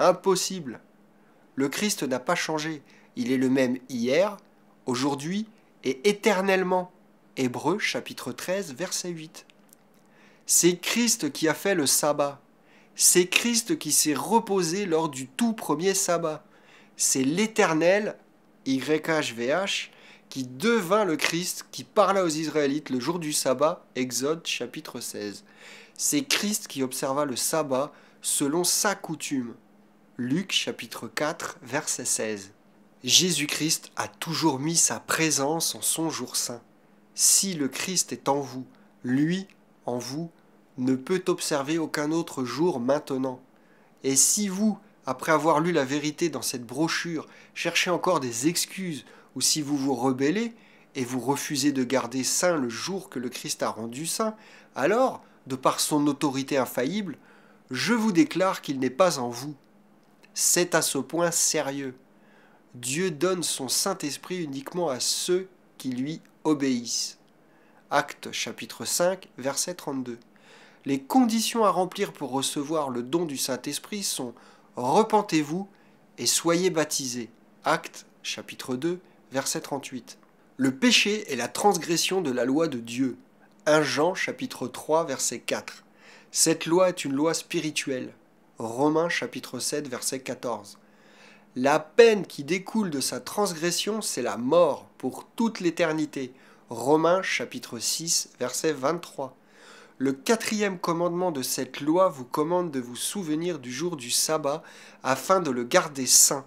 Impossible. Le Christ n'a pas changé, il est le même hier, aujourd'hui et éternellement. Hébreu, chapitre 13 verset 8. C'est Christ qui a fait le sabbat. C'est Christ qui s'est reposé lors du tout premier sabbat. C'est l'Éternel, YHVH, qui devint le Christ, qui parla aux Israélites le jour du sabbat, Exode chapitre 16. C'est Christ qui observa le sabbat selon sa coutume. Luc chapitre 4 verset 16. Jésus-Christ a toujours mis sa présence en son jour saint. Si le Christ est en vous, lui, en vous, ne peut observer aucun autre jour maintenant. Et si vous, après avoir lu la vérité dans cette brochure, cherchez encore des excuses, ou si vous vous rebellez et vous refusez de garder saint le jour que le Christ a rendu saint, alors de par son autorité infaillible, je vous déclare qu'il n'est pas en vous. C'est à ce point sérieux. Dieu donne son Saint-Esprit uniquement à ceux qui lui obéissent. Acte chapitre 5, verset 32. Les conditions à remplir pour recevoir le don du Saint-Esprit sont Repentez-vous et soyez baptisés. Acte chapitre 2, verset 38. Le péché est la transgression de la loi de Dieu. 1 Jean chapitre 3 verset 4. Cette loi est une loi spirituelle. Romains chapitre 7 verset 14. La peine qui découle de sa transgression, c'est la mort pour toute l'éternité. Romains chapitre 6 verset 23. Le quatrième commandement de cette loi vous commande de vous souvenir du jour du sabbat afin de le garder saint.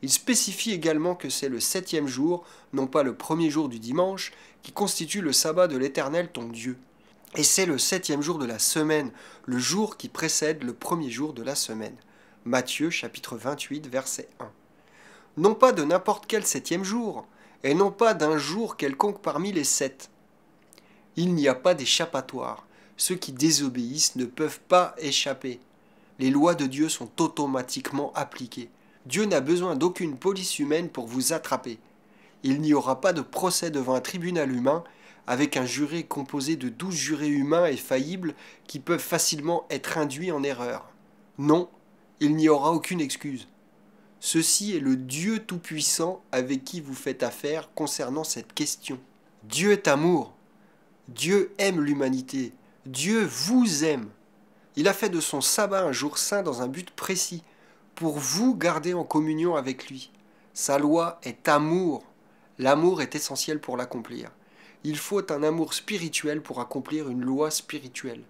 Il spécifie également que c'est le septième jour, non pas le premier jour du dimanche, qui constitue le sabbat de l'Éternel ton Dieu. Et c'est le septième jour de la semaine, le jour qui précède le premier jour de la semaine. Matthieu chapitre 28 verset 1. Non pas de n'importe quel septième jour, et non pas d'un jour quelconque parmi les sept. Il n'y a pas d'échappatoire. Ceux qui désobéissent ne peuvent pas échapper. Les lois de Dieu sont automatiquement appliquées. Dieu n'a besoin d'aucune police humaine pour vous attraper il n'y aura pas de procès devant un tribunal humain avec un juré composé de douze jurés humains et faillibles qui peuvent facilement être induits en erreur. Non, il n'y aura aucune excuse. Ceci est le Dieu Tout-Puissant avec qui vous faites affaire concernant cette question. Dieu est amour. Dieu aime l'humanité. Dieu vous aime. Il a fait de son sabbat un jour saint dans un but précis, pour vous garder en communion avec lui. Sa loi est amour. L'amour est essentiel pour l'accomplir. Il faut un amour spirituel pour accomplir une loi spirituelle.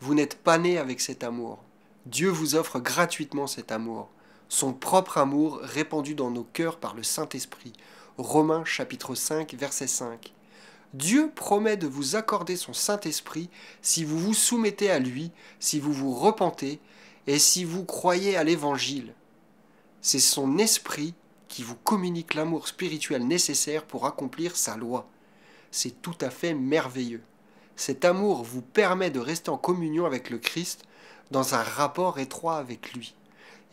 Vous n'êtes pas né avec cet amour. Dieu vous offre gratuitement cet amour, son propre amour répandu dans nos cœurs par le Saint-Esprit. Romains chapitre 5 verset 5. Dieu promet de vous accorder son Saint-Esprit si vous vous soumettez à lui, si vous vous repentez et si vous croyez à l'Évangile. C'est son esprit qui vous communique l'amour spirituel nécessaire pour accomplir sa loi. C'est tout à fait merveilleux. Cet amour vous permet de rester en communion avec le Christ, dans un rapport étroit avec lui.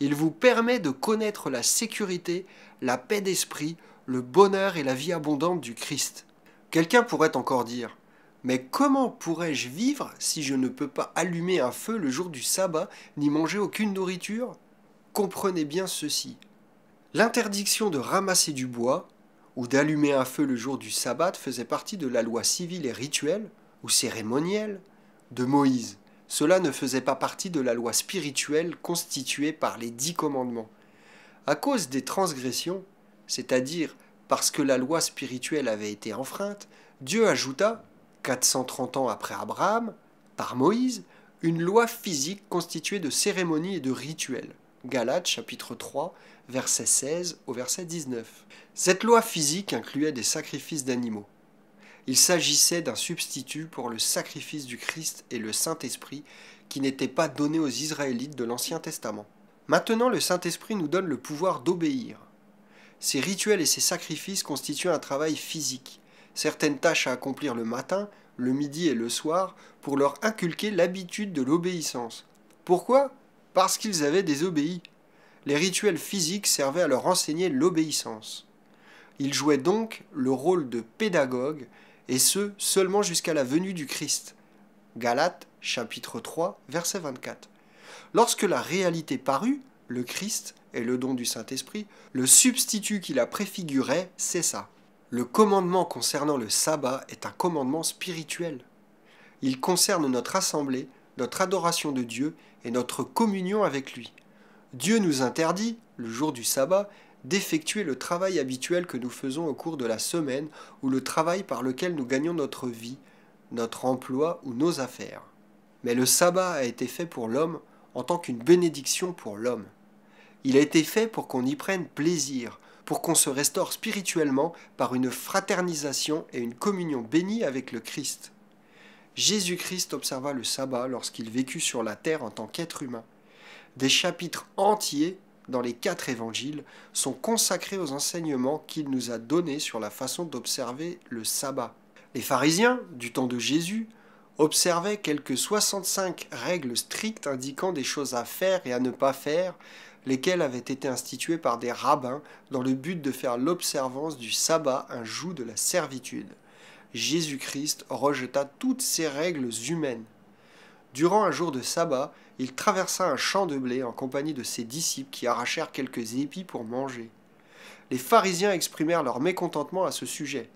Il vous permet de connaître la sécurité, la paix d'esprit, le bonheur et la vie abondante du Christ. Quelqu'un pourrait encore dire mais comment pourrais-je vivre si je ne peux pas allumer un feu le jour du sabbat ni manger aucune nourriture Comprenez bien ceci. L'interdiction de ramasser du bois ou d'allumer un feu le jour du sabbat faisait partie de la loi civile et rituelle, ou cérémonielle, de Moïse. Cela ne faisait pas partie de la loi spirituelle constituée par les dix commandements. À cause des transgressions, c'est-à-dire parce que la loi spirituelle avait été enfreinte, Dieu ajouta, 430 ans après Abraham, par Moïse, une loi physique constituée de cérémonies et de rituels. Galates chapitre 3 verset 16 au verset 19. Cette loi physique incluait des sacrifices d'animaux. Il s'agissait d'un substitut pour le sacrifice du Christ et le Saint-Esprit qui n'étaient pas donnés aux Israélites de l'Ancien Testament. Maintenant, le Saint-Esprit nous donne le pouvoir d'obéir. Ces rituels et ces sacrifices constituent un travail physique, certaines tâches à accomplir le matin, le midi et le soir pour leur inculquer l'habitude de l'obéissance. Pourquoi Parce qu'ils avaient désobéi les rituels physiques servaient à leur enseigner l'obéissance. Ils jouaient donc le rôle de pédagogue, et ce, seulement jusqu'à la venue du Christ. Galates chapitre 3, verset 24. Lorsque la réalité parut, le Christ et le don du Saint-Esprit, le substitut qui la préfigurait c'est ça. Le commandement concernant le sabbat est un commandement spirituel. Il concerne notre assemblée, notre adoration de Dieu et notre communion avec lui. Dieu nous interdit, le jour du sabbat, d'effectuer le travail habituel que nous faisons au cours de la semaine ou le travail par lequel nous gagnons notre vie, notre emploi ou nos affaires. Mais le sabbat a été fait pour l'homme en tant qu'une bénédiction pour l'homme. Il a été fait pour qu'on y prenne plaisir, pour qu'on se restaure spirituellement par une fraternisation et une communion bénie avec le Christ. Jésus-Christ observa le sabbat lorsqu'il vécut sur la terre en tant qu'être humain. Des chapitres entiers dans les quatre évangiles sont consacrés aux enseignements qu'il nous a donnés sur la façon d'observer le sabbat. Les pharisiens, du temps de Jésus, observaient quelques 65 règles strictes indiquant des choses à faire et à ne pas faire, lesquelles avaient été instituées par des rabbins dans le but de faire l'observance du sabbat un joug de la servitude. Jésus-Christ rejeta toutes ces règles humaines. Durant un jour de sabbat, il traversa un champ de blé en compagnie de ses disciples qui arrachèrent quelques épis pour manger. Les pharisiens exprimèrent leur mécontentement à ce sujet.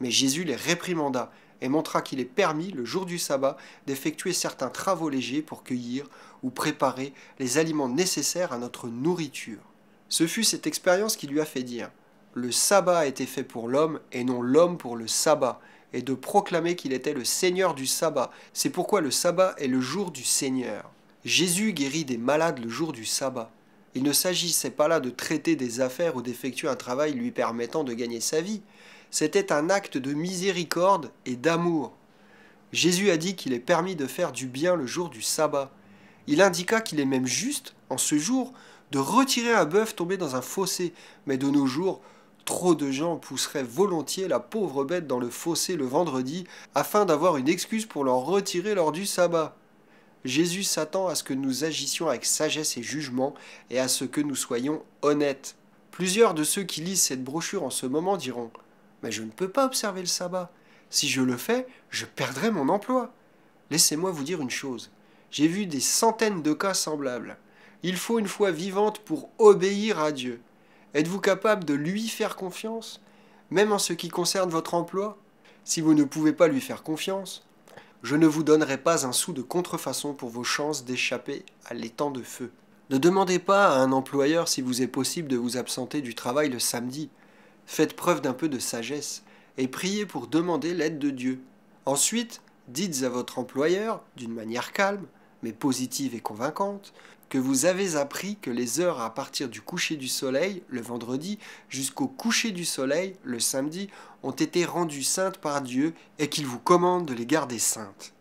Mais Jésus les réprimanda et montra qu'il est permis, le jour du sabbat, d'effectuer certains travaux légers pour cueillir ou préparer les aliments nécessaires à notre nourriture. Ce fut cette expérience qui lui a fait dire Le sabbat a été fait pour l'homme et non l'homme pour le sabbat et de proclamer qu'il était le Seigneur du sabbat. C'est pourquoi le sabbat est le jour du Seigneur. Jésus guérit des malades le jour du sabbat. Il ne s'agissait pas là de traiter des affaires ou d'effectuer un travail lui permettant de gagner sa vie. C'était un acte de miséricorde et d'amour. Jésus a dit qu'il est permis de faire du bien le jour du sabbat. Il indiqua qu'il est même juste, en ce jour, de retirer un bœuf tombé dans un fossé, mais de nos jours, Trop de gens pousseraient volontiers la pauvre bête dans le fossé le vendredi afin d'avoir une excuse pour l'en retirer lors du sabbat. Jésus s'attend à ce que nous agissions avec sagesse et jugement et à ce que nous soyons honnêtes. Plusieurs de ceux qui lisent cette brochure en ce moment diront Mais je ne peux pas observer le sabbat. Si je le fais, je perdrai mon emploi. Laissez-moi vous dire une chose. J'ai vu des centaines de cas semblables. Il faut une foi vivante pour obéir à Dieu. Êtes-vous capable de lui faire confiance, même en ce qui concerne votre emploi Si vous ne pouvez pas lui faire confiance, je ne vous donnerai pas un sou de contrefaçon pour vos chances d'échapper à l'étang de feu. Ne demandez pas à un employeur si vous est possible de vous absenter du travail le samedi. Faites preuve d'un peu de sagesse et priez pour demander l'aide de Dieu. Ensuite, dites à votre employeur, d'une manière calme, mais positive et convaincante, que vous avez appris que les heures à partir du coucher du soleil le vendredi jusqu'au coucher du soleil le samedi ont été rendues saintes par Dieu et qu'il vous commande de les garder saintes.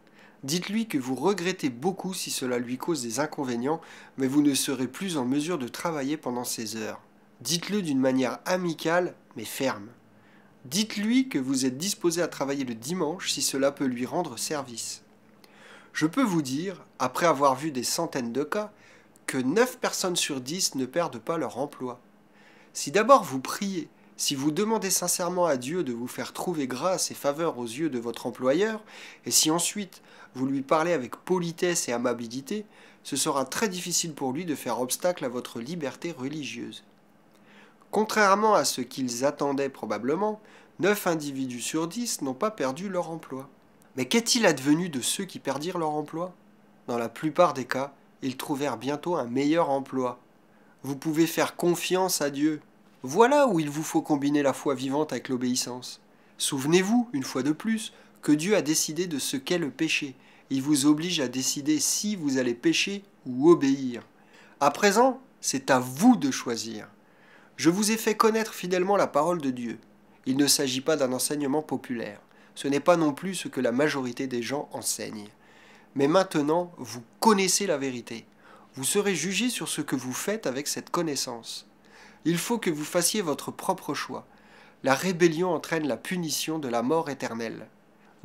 Dites-lui que vous regrettez beaucoup si cela lui cause des inconvénients, mais vous ne serez plus en mesure de travailler pendant ces heures. Dites-le d'une manière amicale mais ferme. Dites-lui que vous êtes disposé à travailler le dimanche si cela peut lui rendre service. Je peux vous dire, après avoir vu des centaines de cas, que 9 personnes sur 10 ne perdent pas leur emploi. Si d'abord vous priez, si vous demandez sincèrement à Dieu de vous faire trouver grâce et faveur aux yeux de votre employeur, et si ensuite vous lui parlez avec politesse et amabilité, ce sera très difficile pour lui de faire obstacle à votre liberté religieuse. Contrairement à ce qu'ils attendaient probablement, 9 individus sur 10 n'ont pas perdu leur emploi. Mais qu'est-il advenu de ceux qui perdirent leur emploi Dans la plupart des cas, ils trouvèrent bientôt un meilleur emploi. Vous pouvez faire confiance à Dieu. Voilà où il vous faut combiner la foi vivante avec l'obéissance. Souvenez-vous, une fois de plus, que Dieu a décidé de ce qu'est le péché. Il vous oblige à décider si vous allez pécher ou obéir. À présent, c'est à vous de choisir. Je vous ai fait connaître fidèlement la parole de Dieu. Il ne s'agit pas d'un enseignement populaire. Ce n'est pas non plus ce que la majorité des gens enseignent mais maintenant vous connaissez la vérité. Vous serez jugé sur ce que vous faites avec cette connaissance. Il faut que vous fassiez votre propre choix. La rébellion entraîne la punition de la mort éternelle.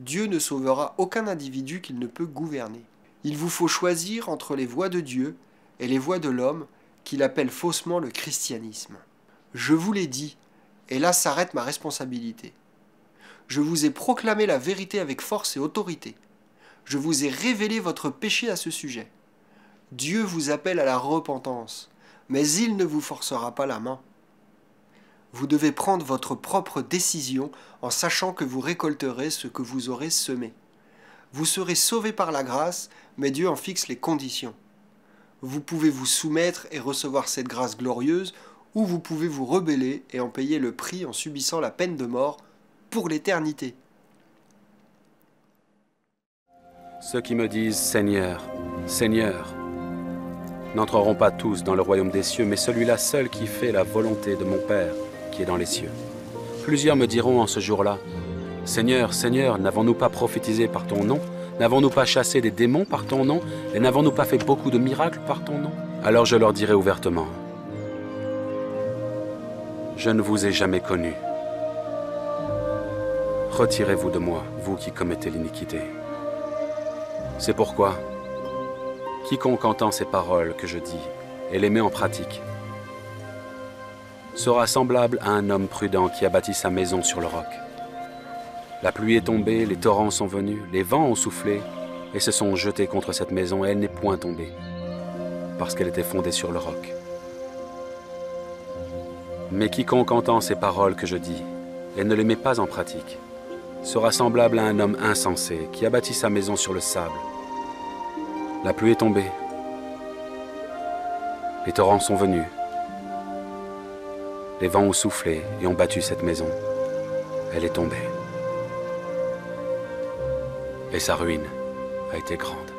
Dieu ne sauvera aucun individu qu'il ne peut gouverner. Il vous faut choisir entre les voies de Dieu et les voies de l'homme qu'il appelle faussement le christianisme. Je vous l'ai dit, et là s'arrête ma responsabilité. Je vous ai proclamé la vérité avec force et autorité je vous ai révélé votre péché à ce sujet. Dieu vous appelle à la repentance, mais il ne vous forcera pas la main. Vous devez prendre votre propre décision en sachant que vous récolterez ce que vous aurez semé. Vous serez sauvé par la grâce, mais Dieu en fixe les conditions. Vous pouvez vous soumettre et recevoir cette grâce glorieuse, ou vous pouvez vous rebeller et en payer le prix en subissant la peine de mort pour l'éternité.
Ceux qui me disent Seigneur, Seigneur, n'entreront pas tous dans le royaume des cieux, mais celui-là seul qui fait la volonté de mon Père qui est dans les cieux. Plusieurs me diront en ce jour-là, Seigneur, Seigneur, n'avons-nous pas prophétisé par ton nom N'avons-nous pas chassé des démons par ton nom Et n'avons-nous pas fait beaucoup de miracles par ton nom Alors je leur dirai ouvertement, Je ne vous ai jamais connu. Retirez-vous de moi, vous qui commettez l'iniquité. C'est pourquoi quiconque entend ces paroles que je dis et les met en pratique sera semblable à un homme prudent qui a bâti sa maison sur le roc. La pluie est tombée, les torrents sont venus, les vents ont soufflé et se sont jetés contre cette maison et elle n'est point tombée parce qu'elle était fondée sur le roc. Mais quiconque entend ces paroles que je dis et ne les met pas en pratique sera semblable à un homme insensé qui a bâti sa maison sur le sable. La pluie est tombée. Les torrents sont venus. Les vents ont soufflé et ont battu cette maison. Elle est tombée. Et sa ruine a été grande.